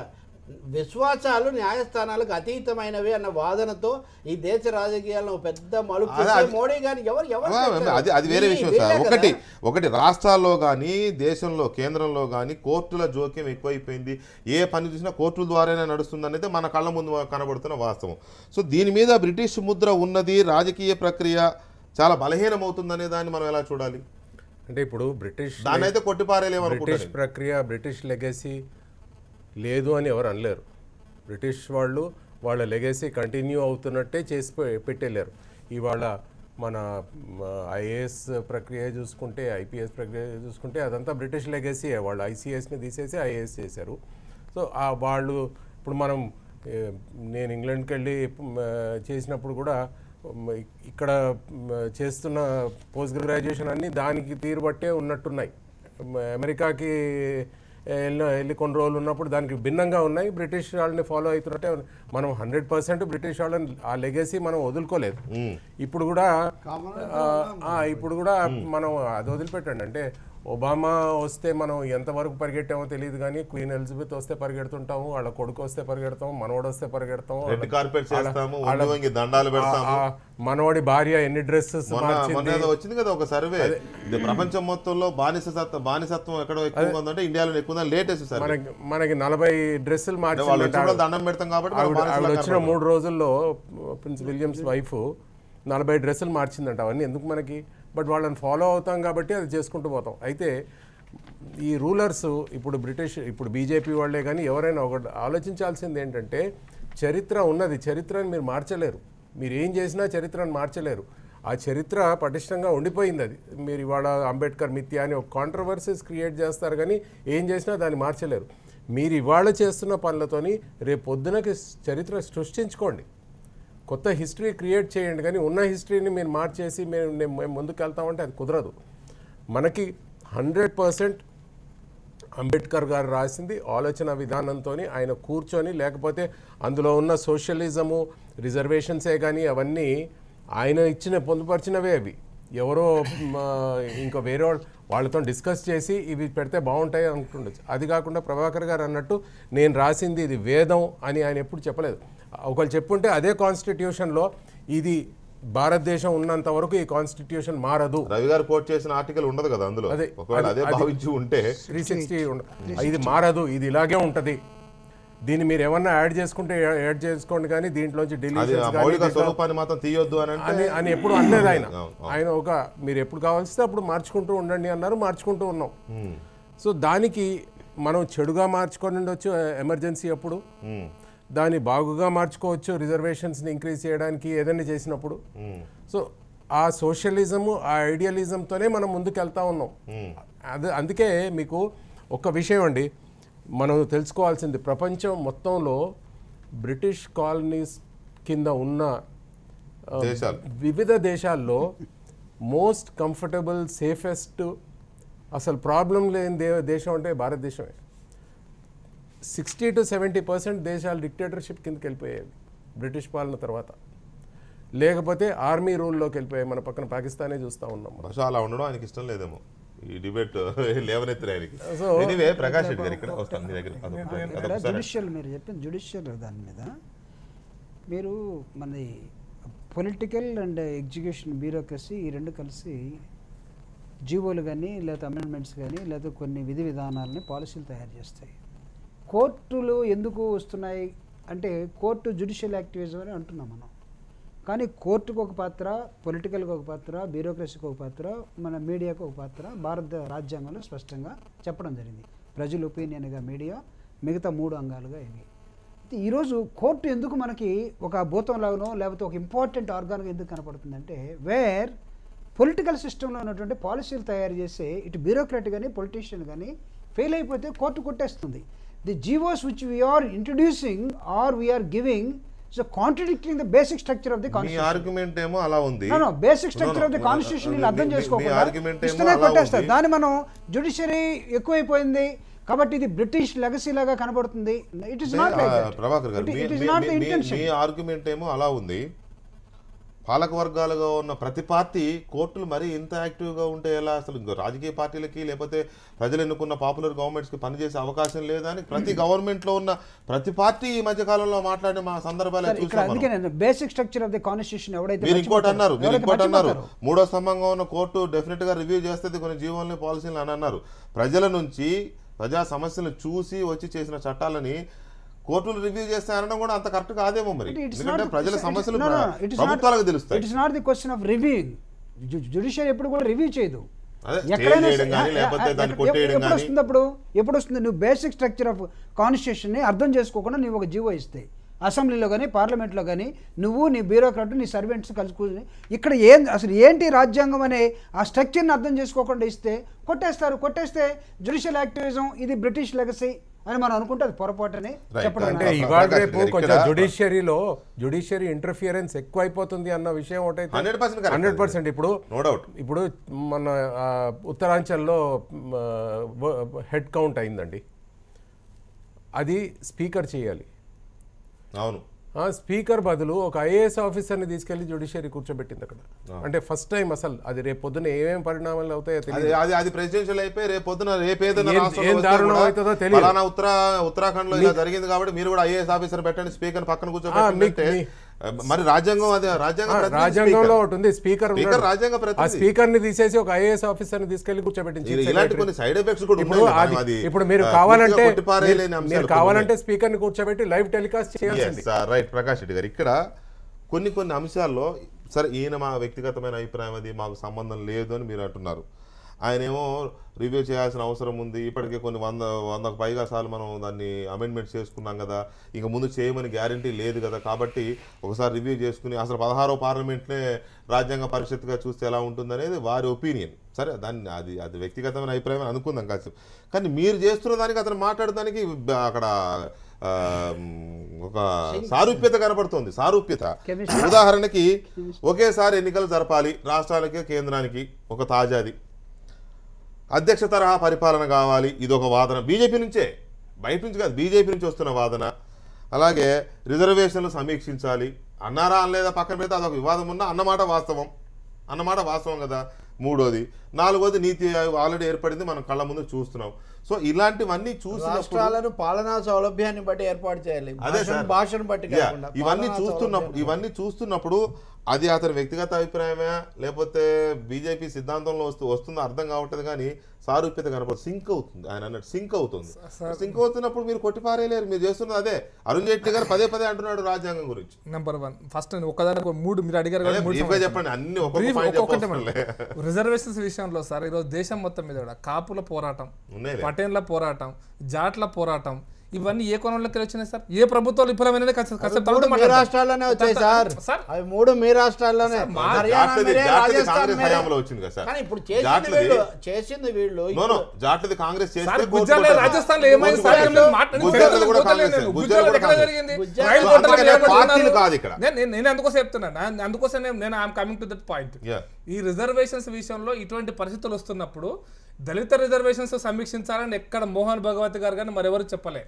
Speaker 2: విశ్వాసాలు న్యాయస్థానాలకు అతీతమైనవి అన్న వాదనతో ఈ దేశ రాజకీయాలను పెద్ద మలుపు మోడీ గాని ఎవరు ఎవరు అది అది వేరే విషయం సార్ ఒకటి
Speaker 1: ఒకటి రాష్ట్రాల్లో కానీ దేశంలో కేంద్రంలో కానీ కోర్టుల జోక్యం ఎక్కువైపోయింది ఏ పని చూసినా కోర్టుల ద్వారానే అనేది మన కళ్ళ ముందు కనబడుతున్న వాస్తవం సో దీని మీద బ్రిటిష్ ముద్ర ఉన్నది రాజకీయ ప్రక్రియ చాలా బలహీనమవుతుందనే దాన్ని మనం ఎలా చూడాలి
Speaker 4: అంటే ఇప్పుడు బ్రిటిష్ దాన్ని అయితే కొట్టిపారేలేము బ్రిటిష్ ప్రక్రియ బ్రిటిష్ లెగసీ లేదు అని ఎవరు అనలేరు బ్రిటిష్ వాళ్ళు వాళ్ళ లెగసీ కంటిన్యూ అవుతున్నట్టే చేసి పెట్టేలేరు ఇవాళ మన ఐఏఎస్ ప్రక్రియ చూసుకుంటే ఐపీఎస్ ప్రక్రియ చూసుకుంటే అదంతా బ్రిటిష్ లెగసీ వాళ్ళు ఐసీఎస్ని తీసేసి ఐఏఎస్ చేశారు సో వాళ్ళు ఇప్పుడు మనం నేను ఇంగ్లాండ్కి వెళ్ళి చేసినప్పుడు కూడా ఇక్కడ చేస్తున్న పోస్ట్ గ్రాడ్యుయేషన్ అన్నీ దానికి తీరుబట్టే ఉన్నట్టున్నాయి అమెరికాకి వెళ్ళి కొన్ని రోజులు ఉన్నప్పుడు దానికి భిన్నంగా ఉన్నాయి బ్రిటిష్ వాళ్ళని ఫాలో అవుతున్నట్టే మనం హండ్రెడ్ పర్సెంట్ బ్రిటిష్ వాళ్ళని ఆ లెగసీ మనం వదులుకోలేదు ఇప్పుడు కూడా ఇప్పుడు కూడా మనం అది వదిలిపెట్టండి అంటే ఒబామా వస్తే మనం ఎంతవరకు పరిగెట్టామో తెలియదు కానీ క్వీన్ ఎలిజబెత్ వస్తే పరిగెడుతుంటాము వాళ్ళ కొడుకు వస్తే పరిగెడతాం మనవాడు వస్తే పరిగెడతాం మనవడి భార్య ఎన్ని డ్రెస్సెస్
Speaker 1: వచ్చింది కదా ఒక సర్వే ప్రపంచం మొత్తంలో బానిస బానిసత్వం ఎక్కడ ఉందంటే ఇండియాలో ఎక్కువ లేటెస్ట్ మనకి మనకి నలభై డ్రెస్సులు మార్చి దండం పెడతాం
Speaker 4: కాబట్టి వచ్చిన మూడు రోజుల్లో ప్రిన్స్ విలియమ్స్ వైఫ్ నలభై డ్రెస్సులు మార్చిందంట అవన్నీ ఎందుకు మనకి బట్ వాళ్ళని ఫాలో అవుతాం కాబట్టి అది చేసుకుంటూ పోతాం అయితే ఈ రూలర్స్ ఇప్పుడు బ్రిటిష్ ఇప్పుడు బీజేపీ వాళ్ళే కానీ ఎవరైనా ఒకటి ఆలోచించాల్సింది ఏంటంటే చరిత్ర ఉన్నది చరిత్రను మీరు మార్చలేరు మీరు ఏం చేసినా చరిత్రను మార్చలేరు ఆ చరిత్ర పటిష్టంగా ఉండిపోయింది అది మీరు ఇవాళ అంబేద్కర్ మిథ్య అని ఒక కాంట్రవర్సీస్ క్రియేట్ చేస్తారు కానీ ఏం చేసినా దాన్ని మార్చలేరు మీరు ఇవాళ చేస్తున్న పనులతోని రేపు పొద్దునకి చరిత్ర సృష్టించుకోండి కొత్త హిస్టరీ క్రియేట్ చేయండి కానీ ఉన్న హిస్టరీని మీరు మార్చేసి మేము మేము ముందుకు వెళ్తామంటే అది కుదరదు మనకి హండ్రెడ్ పర్సెంట్ అంబేద్కర్ గారు రాసింది ఆలోచన విధానంతో ఆయన కూర్చొని లేకపోతే అందులో ఉన్న సోషలిజము రిజర్వేషన్సే కానీ అవన్నీ ఆయన ఇచ్చిన పొందుపరిచినవే అవి ఎవరో ఇంకా వేరే వాళ్ళతో డిస్కస్ చేసి ఇవి పెడితే బాగుంటాయి అనుకుండొచ్చు అది కాకుండా ప్రభాకర్ గారు అన్నట్టు నేను రాసింది ఇది వేదం అని ఆయన ఎప్పుడు చెప్పలేదు ఒకళ్ళు చెప్పుంటే అదే కాన్స్టిట్యూషన్లో ఇది భారతదేశం ఉన్నంత వరకు ఈ కాన్స్టిట్యూషన్ మారదు రవి గారు కోట్ చేసిన ఆర్టికల్ ఉండదు కదా అందులో అదే ఉంటే త్రీ సిక్స్టీ ఇది మారదు ఇది ఇలాగే ఉంటుంది దీన్ని మీరు ఏమన్నా యాడ్ చేసుకుంటే యాడ్ చేసుకోండి కానీ దీంట్లోంచి ఢిల్లీ మాత్రం అని అని ఎప్పుడు అనలేదు ఆయన ఆయన ఒక మీరు ఎప్పుడు కావాల్సిస్తే అప్పుడు మార్చుకుంటూ ఉండండి అన్నారు మార్చుకుంటూ ఉన్నాం సో దానికి మనం చెడుగా మార్చుకొని వచ్చు ఎమర్జెన్సీ అప్పుడు దాన్ని బాగుగా మార్చుకోవచ్చు రిజర్వేషన్స్ని ఇంక్రీజ్ చేయడానికి ఏదైనా చేసినప్పుడు సో ఆ సోషలిజం ఆ ఐడియలిజంతోనే మనం ముందుకెళ్తా ఉన్నాం అది అందుకే మీకు ఒక విషయం అండి మనం తెలుసుకోవాల్సింది ప్రపంచం మొత్తంలో బ్రిటిష్ కాలనీస్ కింద ఉన్న వివిధ దేశాల్లో మోస్ట్ కంఫర్టబుల్ సేఫెస్ట్ అసలు ప్రాబ్లం లేని దేశం అంటే భారతదేశమే సిక్స్టీ టు సెవెంటీ పర్సెంట్ దేశాలు డిక్టేటర్షిప్ కిందకి వెళ్ళిపోయాయి బ్రిటిష్ పాలన తర్వాత లేకపోతే ఆర్మీ రూల్లోకి వెళ్ళిపోయాయి మన పక్కన పాకిస్తానే చూస్తూ ఉన్నాం
Speaker 1: బహుశా అలా ఉండడం ఆయనకి ఇష్టం లేదేమో ఈ డిబేట్ లేవనెత్తిన ఆయనకి ప్రకాష్ రెడ్డి గారు ఇక్కడ వస్తాను మీ దగ్గర జుడిషియల్
Speaker 3: మీరు చెప్పిన జుడిషియల్ దాని మీద మీరు మన పొలిటికల్ అండ్ ఎగ్జిక్యూషన్ బ్యూరోక్రసీ ఈ రెండు కలిసి జీవోలు కానీ లేకపోతే అమెండ్మెంట్స్ కానీ లేకపోతే కొన్ని విధి విధానాలని పాలసీలు తయారు చేస్తాయి కోర్టులు ఎందుకు వస్తున్నాయి అంటే కోర్టు జ్యుడిషియల్ యాక్టివిజం అని అంటున్నాం మనం కానీ కోర్టుకు ఒక పాత్ర పొలిటికల్కి ఒక పాత్ర బ్యూరోక్రసీకి ఒక పాత్ర మన మీడియాకు ఒక పాత్ర భారత రాజ్యాంగంలో స్పష్టంగా చెప్పడం జరిగింది ప్రజల ఒపీనియన్గా మీడియా మిగతా మూడు అంగాలుగా ఇవి ఈరోజు కోర్టు ఎందుకు మనకి ఒక భూతంలాగానో లేకపోతే ఒక ఇంపార్టెంట్ ఆర్గాన్గా ఎందుకు కనపడుతుందంటే వేర్ పొలిటికల్ సిస్టంలో ఉన్నటువంటి పాలసీలు తయారు చేసి ఇటు బ్యూరోక్రాట్ కానీ పొలిటీషియన్ కానీ ఫెయిల్ అయిపోతే కోర్టు కొట్టేస్తుంది the GWAS which we are introducing or we are giving so contradicting the basic structure of the constitution మీ ఆర్గ్యుమెంట్ ఏమో అలా ఉంది no no basic structure of the constitution ఇలా అర్థం చేసుకోకుండా ఇష్టమే కొట్టేస్తారు దాని మనం జుడిషియరీ ఎక్కువైపోయింది కాబట్టి ఇది బ్రిటిష్ లెగసీ లాగా కనబడుతుంది it is not like Prabhakar garu మీ
Speaker 1: ఆర్గ్యుమెంట్ ఏమో అలా ఉంది పాలకవర్గాలుగా ఉన్న ప్రతి పార్టీ కోర్టులు మరీ ఇంత యాక్టివ్గా ఉంటే ఎలా అసలు ఇంకో రాజకీయ పార్టీలకి లేకపోతే ప్రజలు ఎన్నుకున్న పాపులర్ గవర్నమెంట్స్కి పనిచేసే అవకాశం లేదని ప్రతి గవర్నమెంట్లో ఉన్న ప్రతి పార్టీ ఈ మధ్య కాలంలో మా సందర్భాలు
Speaker 3: basic structure of the constitution మీరు ఇంకోటి అన్నారు మీరు ఇంకోటి అన్నారు
Speaker 1: మూడో స్తంభంగా ఉన్న కోర్టు డెఫినెట్గా రివ్యూ చేస్తుంది కొన్ని జీవోల్ని పాలసీలు అని అన్నారు ప్రజల నుంచి ప్రజా సమస్యలు చూసి వచ్చి చేసిన చట్టాలని కోర్టులు రివ్యూ అనడం కూడా
Speaker 3: అంత కరెక్ట్ కాదేమో మరి ప్రజల సమస్యలు ప్రభుత్వాలకు తెలుస్తాయి it's not the question of reviewing judiciary ఎప్పుడు కూడా రివ్యూ చేయదు
Speaker 6: ఎప్పుడు వస్తుంది
Speaker 3: అప్పుడు ఎప్పుడు వస్తుంది నువ్వు బేసిక్ స్ట్రక్చర్ ఆఫ్ ని అర్థం చేసుకోకుండా నువ్వు ఒక జీవో ఇస్తే అసెంబ్లీలో కానీ పార్లమెంట్లో కానీ నువ్వు నీ బ్యూరోక్రాట్ నీ సర్వెంట్స్ కలుసుకుని ఇక్కడ ఏం అసలు ఏంటి రాజ్యాంగం అనే ఆ స్ట్రక్చర్ని అర్థం చేసుకోకుండా ఇస్తే కొట్టేస్తారు కొట్టేస్తే జ్యుడిషియల్ యాక్టివిజం ఇది బ్రిటిష్ లెగసీ అని మనం అనుకుంటే అది పొరపాటని అంటే
Speaker 4: ఇవాళ రేపు కొంచెం జుడిషియరీలో జుడిషియరీ ఇంటర్ఫియరెన్స్ ఎక్కువ అయిపోతుంది అన్న విషయం ఒకటైతే హండ్రెడ్ పర్సెంట్ ఇప్పుడు నో డౌట్ ఇప్పుడు మన ఉత్తరాంచల్లో హెడ్ కౌంట్ అయిందండి అది స్పీకర్ చేయాలి అవును స్పీకర్ బదులు ఒక ఐఏఎస్ ఆఫీసర్ని తీసుకెళ్లి జ్యుడిషియరీ కూర్చోబెట్టింది అక్కడ అంటే ఫస్ట్
Speaker 1: టైం అసలు అది రేపు పొద్దున ఏమేమి పరిణామాలు అవుతాయో తెలియదు అది ప్రెసిడెన్షియల్ అయిపోయి రేపు పొద్దున రేపు అవుతుందో తెలియదు ఉత్తరాఖండ్ లో ఇలా జరిగింది కాబట్టి మీరు కూడా ఐఏఎస్ ఆఫీసర్ పెట్టండి స్పీకర్ పక్కన కూర్చోబెట్టి మరి రాజ్యాంగం అదే రాజ్యాంగం రాజ్యాంగంలో
Speaker 4: ఉంటుంది స్పీకర్ రాజ్యాంగ స్పీకర్ ని తీసేసి ఒక ఐఏఎస్ ఆఫీసర్ ని తీసుకెళ్లి కూర్చోబెట్టించి ఇలాంటి కొన్ని సైడ్ ఎఫెక్ట్స్ కూడా ఇప్పుడు మీరు కావాలంటే మీరు కావాలంటే
Speaker 1: స్పీకర్ ని కూర్చోబెట్టి లైవ్ టెలికాస్ట్ చేయాలి రైట్ ప్రకాష్ రెడ్డి గారు ఇక్కడ కొన్ని కొన్ని అంశాల్లో సరే ఈయన మా వ్యక్తిగతమైన అభిప్రాయం అది మాకు సంబంధం లేదు అని మీరు అంటున్నారు ఆయనేమో రివ్యూ చేయాల్సిన అవసరం ఉంది ఇప్పటికే కొన్ని వంద వందకు పైగా సార్లు మనం దాన్ని అమెండ్మెంట్ చేసుకున్నాం కదా ఇంక ముందు చేయమని గ్యారంటీ లేదు కదా కాబట్టి ఒకసారి రివ్యూ చేసుకుని అసలు పదహారో పార్లమెంట్నే రాజ్యాంగ పరిషత్గా చూస్తే ఎలా ఉంటుందనేది వారి ఒపీనియన్ సరే దాన్ని అది అది వ్యక్తిగతమైన అభిప్రాయం అనుకుందాం కాసేపు కానీ మీరు చేస్తున్న దానికి అతను మాట్లాడడానికి అక్కడ ఒక సారూప్యత కనబడుతుంది సారూప్యత ఉదాహరణకి ఒకేసారి ఎన్నికలు జరపాలి రాష్ట్రాలకి కేంద్రానికి ఒక తాజాది అధ్యక్ష తరహా పరిపాలన కావాలి ఇది ఒక వాదన బీజేపీ నుంచే బయట నుంచి కాదు బీజేపీ నుంచి వస్తున్న వాదన అలాగే రిజర్వేషన్లు సమీక్షించాలి అన్నారా అనలేదా పక్కన పెడితే అదొక వివాదం ఉన్నా అన్నమాట వాస్తవం అన్నమాట వాస్తవం కదా మూడోది నాలుగోది నీతి ఆల్రెడీ ఏర్పడింది మనం కళ్ళ ముందు చూస్తున్నాం సో ఇలాంటివన్నీ చూసి రాష్ట్రాలను
Speaker 2: పాలనా సౌలభ్యాన్ని బట్టి ఏర్పాటు చేయాలి అదే
Speaker 1: భాషను బట్టి ఇవన్నీ చూస్తున్నప్పుడు ఇవన్నీ చూస్తున్నప్పుడు అది అతని వ్యక్తిగత అభిప్రాయమే లేకపోతే బీజేపీ సిద్ధాంతంలో వస్తూ వస్తుందో అర్థం కావట్లేదు కానీ సారూప్యత కనపడు సింక్ అవుతుంది ఆయన
Speaker 5: అన్నట్టు సింక్ అవుతుంది
Speaker 1: సింక్ అవుతున్నప్పుడు మీరు కొట్టిపారేయలేరు మీరు చేస్తున్నది అదే అరుణ్ జైట్లీ గారు పదే పదే
Speaker 5: అంటున్నాడు రాజ్యాంగం గురించి నెంబర్ వన్ ఫస్ట్ ఒకదాని మూడు మీరు అడిగారు చెప్పండి అన్ని రిజర్వేషన్స్ విషయంలో సార్ ఈరోజు దేశం మొత్తం మీద కాపుల పోరాటం పటేన్ల పోరాటం జాట్ల పోరాటం ఇవన్నీ ఏ కోణంలోకి వచ్చినాయి సార్ ఏ ప్రభుత్వాలు విఫలమైన రాష్ట్రాల్లోనే
Speaker 2: వచ్చాయి సార్ అవి మూడు మీ రాష్ట్రాల్లోనే కానీ ఇప్పుడు చేసింది చేసింది వీళ్ళు
Speaker 1: జాట్లది కాంగ్రెస్
Speaker 5: గుజరాత్ రాజస్థాన్ లో నేను అందుకోసం చెప్తున్నా అందుకోసం నేను I'm coming to that point ఈ రిజర్వేషన్స్ విషయంలో ఇటువంటి పరిస్థితులు వస్తున్నప్పుడు దళిత రిజర్వేషన్స్ సమీక్షించాలని ఎక్కడ మోహన్ భగవత్ గారు కానీ మరెవరు చెప్పలే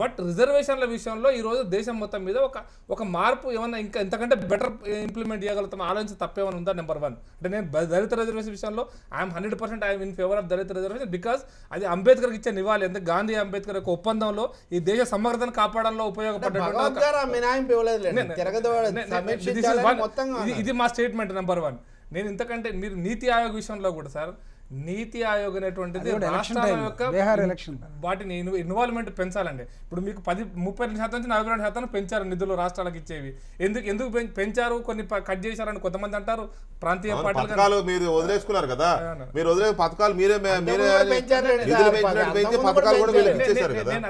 Speaker 5: బట్ రిజర్వేషన్ల విషయంలో ఈరోజు దేశం మొత్తం మీద ఒక ఒక మార్పు ఏమన్నా ఇంకా ఎంతకంటే బెటర్ ఇంప్లిమెంట్ చేయగలుగుతాం ఆలోచించి తప్పేమైనా ఉందా నెంబర్ వన్ అంటే నేను దళిత రిజర్వేషన్ విషయంలో I'm hundred percent I'm in favour of Dalit reservation because అది అంబేద్కర్ ఇచ్చే నివాళి అంటే గాంధీ అంబేద్కర్ యొక్క ఒప్పందంలో ఈ దేశ సమగ్రతను కాపాడంలో ఉపయోగపడ్డ ఇది మా స్టేట్మెంట్ నెంబర్ వన్ నేను ఇంతకంటే మీరు నీతి ఆయోగ్ విషయంలో కూడా సార్ నీతి ఆయోగ్ అనేటువంటిది యొక్క వాటిని ఇన్వాల్వ్మెంట్ పెంచాలండి ఇప్పుడు మీకు పది ముప్పై రెండు శాతం నుంచి నలభై రెండు శాతం పెంచారు నిధులు రాష్ట్రాలకు ఇచ్చేవి ఎందుకు ఎందుకు పెంచారు కొన్ని కట్ చేశారని కొంతమంది అంటారు ప్రాంతీయ పథకాలు
Speaker 1: మీరు వదిలేసుకున్నారు కదా మీరు వదిలే పథకాలు మీరే మీరే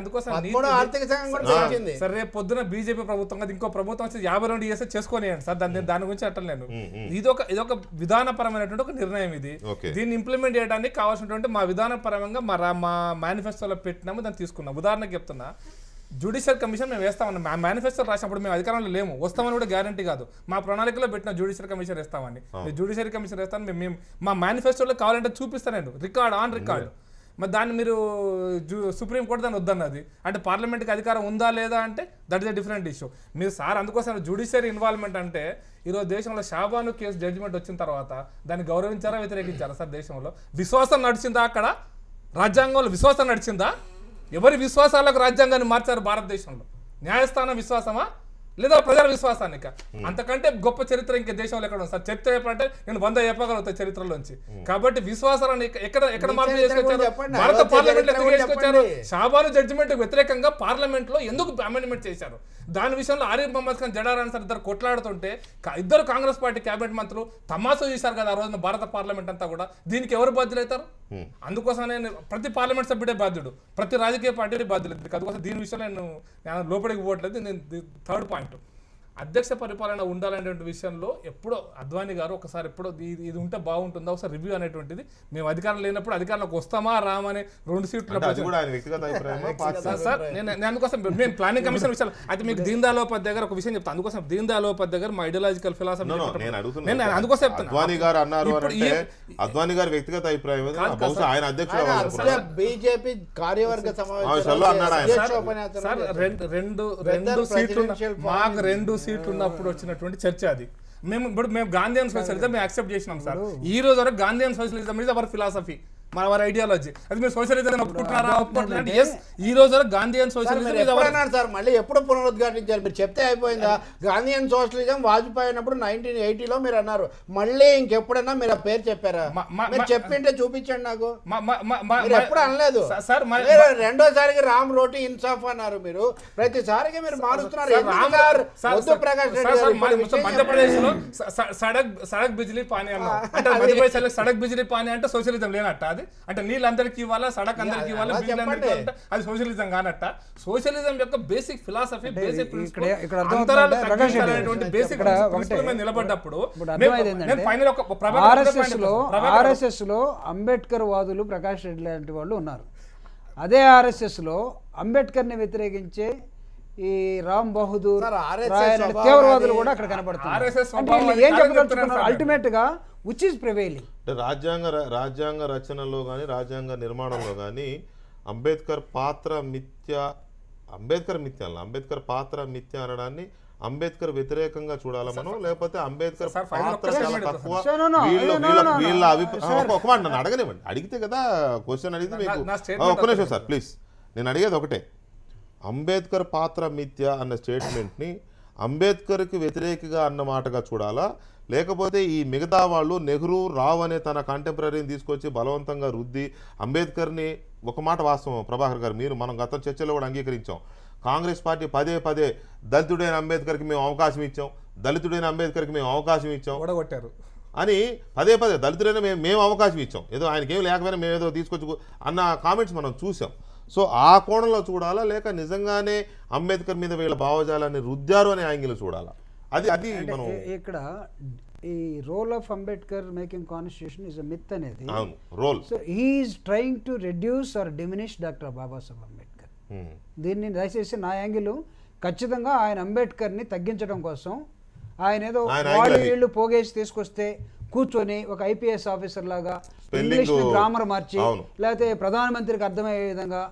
Speaker 5: అందుకోసం సరే రేపు పొద్దున బీజేపీ ప్రభుత్వం కదా ఇంకో ప్రభుత్వం వచ్చి యాభై రెండు చేస్తే చేసుకొని సార్ దాని దాని గురించి అట్టలేను ఇది ఒక ఇది ఒక విధానపరమైనటువంటి ఒక నిర్ణయం ఇది దీన్ని ఇంప్లిమెంట్ ఇంప్లిమెంట్ చేయడానికి కావాల్సినటువంటి మా పరంగా మా మా మేనిఫెస్టోలో పెట్టినాము దాన్ని తీసుకున్నాం ఉదాహరణకు చెప్తున్నా జ్యుడిషియల్ కమిషన్ మేము వేస్తామని మా మేనిఫెస్టో రాసినప్పుడు మేము అధికారంలో లేము వస్తామని కూడా గ్యారంటీ కాదు మా ప్రణాళికలో పెట్టిన జ్యుడిషియల్ కమిషన్ వేస్తామని జ్యుడిషియల్ కమిషన్ వేస్తాను మేము మా మేనిఫెస్టోలో కావాలంటే చూపిస్తాను నేను రికార్డ్ ఆన్ రికార్డ్ మరి దాన్ని మీరు సుప్రీంకోర్టు దాన్ని వద్దన్నది అంటే పార్లమెంట్కి అధికారం ఉందా లేదా అంటే that is a different issue మీరు సార్ అందుకోసం జ్యుడిషియరీ ఇన్వాల్వ్మెంట్ అంటే ఈరోజు దేశంలో షాబాను కేసు జడ్జిమెంట్ వచ్చిన తర్వాత దాన్ని గౌరవించారా వ్యతిరేకించారా సార్ దేశంలో విశ్వాసం నడిచిందా అక్కడ రాజ్యాంగంలో విశ్వాసం నడిచిందా ఎవరి విశ్వాసాలకు రాజ్యాంగాన్ని మార్చారు భారతదేశంలో న్యాయస్థానం విశ్వాసమా లేదా ప్రజల విశ్వాసాన్ని hmm. అంతకంటే గొప్ప చరిత్ర ఇంకా దేశంలో ఎక్కడ ఉంది సార్ చరిత్ర చెప్పాలంటే నేను వంద చెప్పగలుగుతా చరిత్రలోంచి hmm. కాబట్టి విశ్వాసాలను ఎక్కడ ఎక్కడ మార్పు చేసుకొచ్చారు భారత పార్లమెంట్ లో చేసుకొచ్చారు షాబాను జడ్జిమెంట్ వ్యతిరేకంగా పార్లమెంట్ లో ఎందుకు అమెండ్మెంట్ చేశారు దాని విషయంలో ఆరిఫ్ మహమ్మద్ ఖాన్ జడారాన్ సార్ ఇద్దరు కొట్లాడుతుంటే ఇద్దరు కాంగ్రెస్ పార్టీ కేబినెట్ మంత్రులు తమాసు చేశారు కదా ఆ రోజున భారత పార్లమెంట్ అంతా కూడా దీనికి ఎవరు బాధ్యులవుతారు అందుకోసమే ప్రతి పార్లమెంట్ సభ్యుడే బాధ్యుడు ప్రతి రాజకీయ పార్టీ బాధ్యులు అందుకోసం దీని విషయంలో నేను లోపలికి పోవట్లేదు నేను థర్డ్ పాయింట్ అధ్యక్ష పరిపాలన ఉండాలనేటువంటి విషయంలో ఎప్పుడో అద్వాని గారు ఒకసారి ఎప్పుడో ఇది ఉంటే బాగుంటుందా ఒకసారి రివ్యూ అనేటువంటిది మేము అధికారం లేనప్పుడు అధికారంలోకి వస్తామా రామని రెండు సీట్లు సార్ నేను అందుకోసం మేము ప్లానింగ్ కమిషన్ విషయాలు అయితే మీకు దీన్ దయాల్ ఉపాధ్యాయ గారు ఒక విషయం చెప్తాను అందుకోసం దీన్ దయాల్ ఉపాధ్యాయ గారు మా ఐడియాలజికల్ ఫిలాసఫీ నేను
Speaker 1: అందుకోసం చెప్తాను అద్వాని గారు అన్నారు అంటే గారు వ్యక్తిగత అభిప్రాయం బహుశా ఆయన అధ్యక్షుడు
Speaker 2: బీజేపీ కార్యవర్గ సమావేశంలో
Speaker 5: అన్నాడు రెండు రెండు రెండు సీట్లు మాకు రెండు సీట్లు ఉన్నప్పుడు వచ్చినటువంటి చర్చ అది మేము ఇప్పుడు మేము గాంధీయన్ సోషలిజం
Speaker 2: మేము యాక్సెప్ట్ చేసినాం
Speaker 5: సార్ ఈ రోజు వరకు గాంధీయన్ సోషలిజం మీద అవర్ ఫిలాసఫీ మన వారి ఐడియాలజీ అది మీరు సోషలిజం ఈ రోజు గాంధీయన్ సోషలిజం
Speaker 2: సార్ మళ్ళీ ఎప్పుడు పునరుద్ఘాటించారు మీరు చెప్తే అయిపోయిందా గాంధీ అండ్ సోషలిజం వాజ్పేయి అన్నప్పుడు నైన్టీన్ ఎయిటీలో మీరు అన్నారు మళ్ళీ ఇంకెప్పుడైనా మీరు ఆ పేరు చెప్పారా మీరు చెప్పింటే చూపించండి నాకు ఎప్పుడు అనలేదు సార్ రెండోసారికి రామ్ రోటీ ఇన్సాఫ్ అన్నారు మీరు ప్రతిసారికి మీరు మారుస్తున్నారు ప్రకాష్
Speaker 5: మధ్యప్రదేశ్ లో సడక్ సడక్ బిజిలీ పానీ అన్నారు
Speaker 3: అంటే మధ్యప్రదేశ్
Speaker 5: సడక్ బిజిలీ పానీ అంటే సోషలిజం లేనట్ట ఉండాలి అంటే నీళ్ళందరికీ ఇవ్వాలా సడక్ అందరికి అది సోషలిజం కానట్ట సోషలిజం యొక్క బేసిక్ ఫిలాసఫీ బేసిక్ ప్రిన్సిపల్ నిలబడ్డప్పుడు ఆర్ఎస్ఎస్
Speaker 3: లో అంబేద్కర్ వాదులు ప్రకాష్ రెడ్డి లాంటి వాళ్ళు ఉన్నారు అదే ఆర్ఎస్ఎస్ లో అంబేద్కర్ ని వ్యతిరేకించే ఈ రామ్ బహదూర్ తీవ్రవాదులు కూడా అక్కడ కనబడుతున్నారు అల్టిమేట్ గా విచ్ ఇస్ ప్రివైలింగ్
Speaker 1: అంటే రాజ్యాంగ రాజ్యాంగ రచనలో కానీ రాజ్యాంగ నిర్మాణంలో కానీ అంబేద్కర్ పాత్ర మిథ్య అంబేద్కర్ మిథ్య అంబేద్కర్ పాత్ర మిథ్య అనడాన్ని అంబేద్కర్ వ్యతిరేకంగా చూడాలి మనం లేకపోతే అంబేద్కర్ పాత్ర తక్కువ వీళ్ళ అభిప్రాయం నన్ను అడగనివ్వండి అడిగితే కదా క్వశ్చన్ అడిగితే మీకు ఒక్క నిమిషం సార్ ప్లీజ్ నేను అడిగేది ఒకటే అంబేద్కర్ పాత్ర మిథ్య అన్న స్టేట్మెంట్ని అంబేద్కర్కి వ్యతిరేకగా అన్నమాటగా చూడాలా లేకపోతే ఈ మిగతా వాళ్ళు నెహ్రూ రావు అనే తన కాంటెంపరీని తీసుకొచ్చి బలవంతంగా రుద్ది అంబేద్కర్ని ఒక మాట వాస్తవం ప్రభాకర్ గారు మీరు మనం గత చర్చలో కూడా అంగీకరించాం కాంగ్రెస్ పార్టీ పదే పదే దళితుడైన అంబేద్కర్కి మేము అవకాశం ఇచ్చాం దళితుడైన అంబేద్కర్కి మేము అవకాశం ఇచ్చాం ఓడగొట్టారు అని పదే పదే దళితుడైన మేము మేము అవకాశం ఇచ్చాం ఏదో ఆయనకేం లేకపోయినా మేము ఏదో తీసుకొచ్చు అన్న కామెంట్స్ మనం చూసాం సో ఆ కోణంలో చూడాలా లేక నిజంగానే అంబేద్కర్ మీద వీళ్ళ భావజాలాన్ని రుద్దారు అనే యాంగిల్ చూడాలా అది అది మనం
Speaker 3: ఇక్కడ ఈ role of Ambedkar making constitution is myth అనేది role so he's trying to reduce or diminish doctor Babasaheb Ambedkar దీన్ని దయచేసి నా యాంగిల్ ఖచ్చితంగా ఆయన అంబేద్కర్ని తగ్గించడం కోసం ఆయన ఏదో వాళ్ళు వీళ్ళు పోగేసి తీసుకొస్తే కూర్చొని ఒక ఐపీఎస్ ఆఫీసర్ లాగా ఇంగ్లీష్ గ్రామర్ మార్చి లేకపోతే ప్రధానమంత్రికి అర్థమయ్యే విధంగా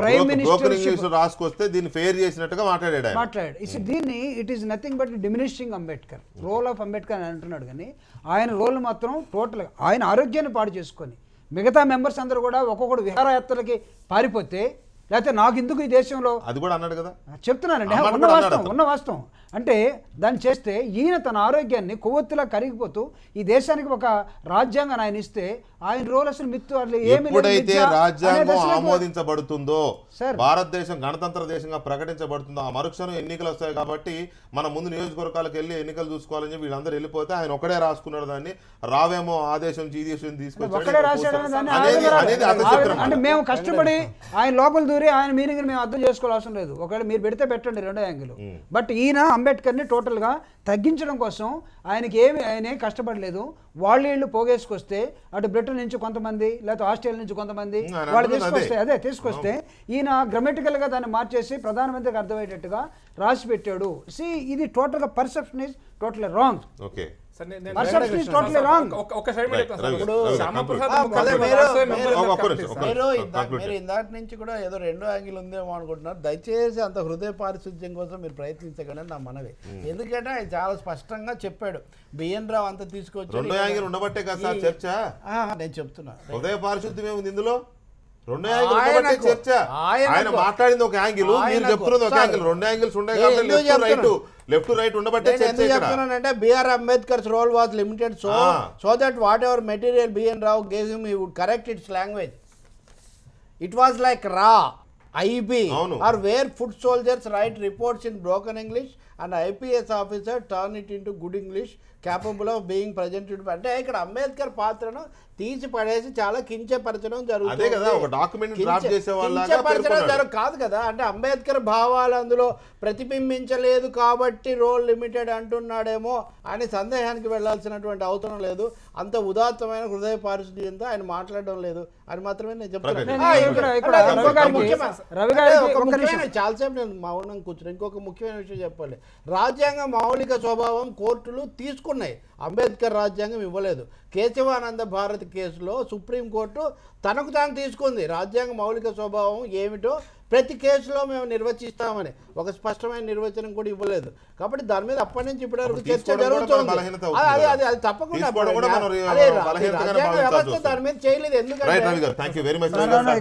Speaker 3: ప్రైమ్ మినిస్టర్
Speaker 1: రాసుకొస్తే దీన్ని ఫెయిర్ చేసినట్టుగా మాట్లాడాడు
Speaker 3: మాట్లాడాడు దీన్ని it is nothing but diminishing Ambedkar role of Ambedkar అని అంటున్నాడు కానీ ఆయన రోల్ మాత్రం టోటల్గా ఆయన ఆరోగ్యాన్ని పాడు చేసుకొని మిగతా మెంబర్స్ అందరూ కూడా ఒక్కొక్కడు విహారయాత్రలకి పారిపోతే లేకపోతే నాకు ఎందుకు ఈ దేశంలో అది కూడా అన్నాడు కదా చెప్తున్నానండి ఉన్న వాస్తవం ఉన్న వాస్తవం అంటే దాన్ని చేస్తే ఈయన తన ఆరోగ్యాన్ని కొవ్వొత్తులా కరిగిపోతూ ఈ దేశానికి ఒక రాజ్యాంగాన్ని ఆయన ఇస్తే ఆయన రోల్ అసలు మిత్తు అట్లా ఎప్పుడైతే రాజ్యాంగం
Speaker 1: ఆమోదించబడుతుందో భారతదేశం గణతంత్ర దేశంగా ప్రకటించబడుతుందో ఆ మరుక్షణం ఎన్నికలు వస్తాయి కాబట్టి మన ముందు నియోజకవర్గాలకు వెళ్ళి ఎన్నికలు చూసుకోవాలని చెప్పి వీళ్ళందరూ వెళ్ళిపోతే ఆయన ఒకడే రాసుకున్నాడు దాన్ని రావేమో ఆదేశం జీదేశం తీసుకొచ్చాడు అంటే మేము కష్టపడి
Speaker 3: ఆయన లోపల దూరి ఆయన మీనింగ్ మేము అర్థం చేసుకోవాల్సిన లేదు ఒకవేళ మీరు పెడితే పెట్టండి రెండో యాంగిల్ బట్ ఈయన అంబేద్కర్ని టోటల్గా తగ్గించడం కోసం ఆయనకి ఏమి ఆయన ఏం కష్టపడలేదు వాళ్ళు ఇళ్ళు పోగేసుకొస్తే అటు బ్రిటన్ నుంచి కొంతమంది లేకపోతే ఆస్ట్రేలియా నుంచి కొంతమంది వాళ్ళు తీసుకొస్తే అదే తీసుకొస్తే ఈయన గ్రమెటికల్గా దాన్ని మార్చేసి ప్రధానమంత్రికి అర్థమయ్యేటట్టుగా రాసి పెట్టాడు సి ఇది టోటల్గా perception is total wrong
Speaker 1: okay మీరు
Speaker 2: ఇందాటి నుంచి కూడా ఏదో రెండో యాంగిల్ ఉందేమో అనుకుంటున్నారు దయచేసి అంత హృదయ పారిశుద్ధ్యం కోసం మీరు ప్రయత్నించకండి నా మనవి ఎందుకంటే ఆయన చాలా స్పష్టంగా చెప్పాడు బిఎన్ రావు అంత తీసుకొచ్చి రెండో యాంగిల్ ఉండబట్టే కదా సార్ చర్చ నేను చెప్తున్నా హృదయ పారిశుద్ధ్యం ఏముంది ఇందులో రెండు యాంగిల్
Speaker 1: చర్చ ఆయన మాట్లాడింది ఒక యాంగిల్ మీరు చెప్తున్నది ఒక యాంగిల్ రెండు యాంగిల్స్ ఉండే లెఫ్ట్ రైట్ ఉండబట్టే చర్చ చెప్తున్నానంటే
Speaker 2: BR Ambedkar's role was limited so so that whatever material BN Rao gave him you correct it's language it was like raw or where food soldiers right reports in broken English and IPS officer turn it in good English capable of being present అంటే ఇక్కడ అంబేద్కర్ పాత్రను తీసి పడేసి చాలా కించపరచడం జరుగుతుంది కదా కాదు కదా అంటే అంబేద్కర్ భావాలు అందులో ప్రతిబింబించలేదు కాబట్టి రోల్ లిమిటెడ్ అంటున్నాడేమో అని సందేహానికి వెళ్లాల్సినటువంటి అవసరం లేదు అంత ఉదాత్తమైన హృదయ పారిశుద్ధ్యంతో ఆయన మాట్లాడడం లేదు అని మాత్రమే నేను చెప్తాను చాలాసేపు నేను మౌనం కూర్చున్నాను ఇంకొక ముఖ్యమైన విషయం చెప్పాలి రాజ్యాంగ మౌలిక స్వభావం కోర్టులు తీసుకున్న ఉన్నాయి అంబేద్కర్ రాజ్యాంగం ఇవ్వలేదు కేశవానంద భారత్ కేసులో సుప్రీంకోర్టు తనకు తాను తీసుకుంది రాజ్యాంగ మౌలిక స్వభావం ఏమిటో ప్రతి కేసులో మేము నిర్వచిస్తామని ఒక స్పష్టమైన నిర్వచనం కూడా ఇవ్వలేదు కాబట్టి దాని మీద అప్పటి నుంచి ఇప్పటి వరకు చర్చ జరుగుతుంది అది తప్పకుండా దాని మీద చేయలేదు
Speaker 1: ఎందుకంటే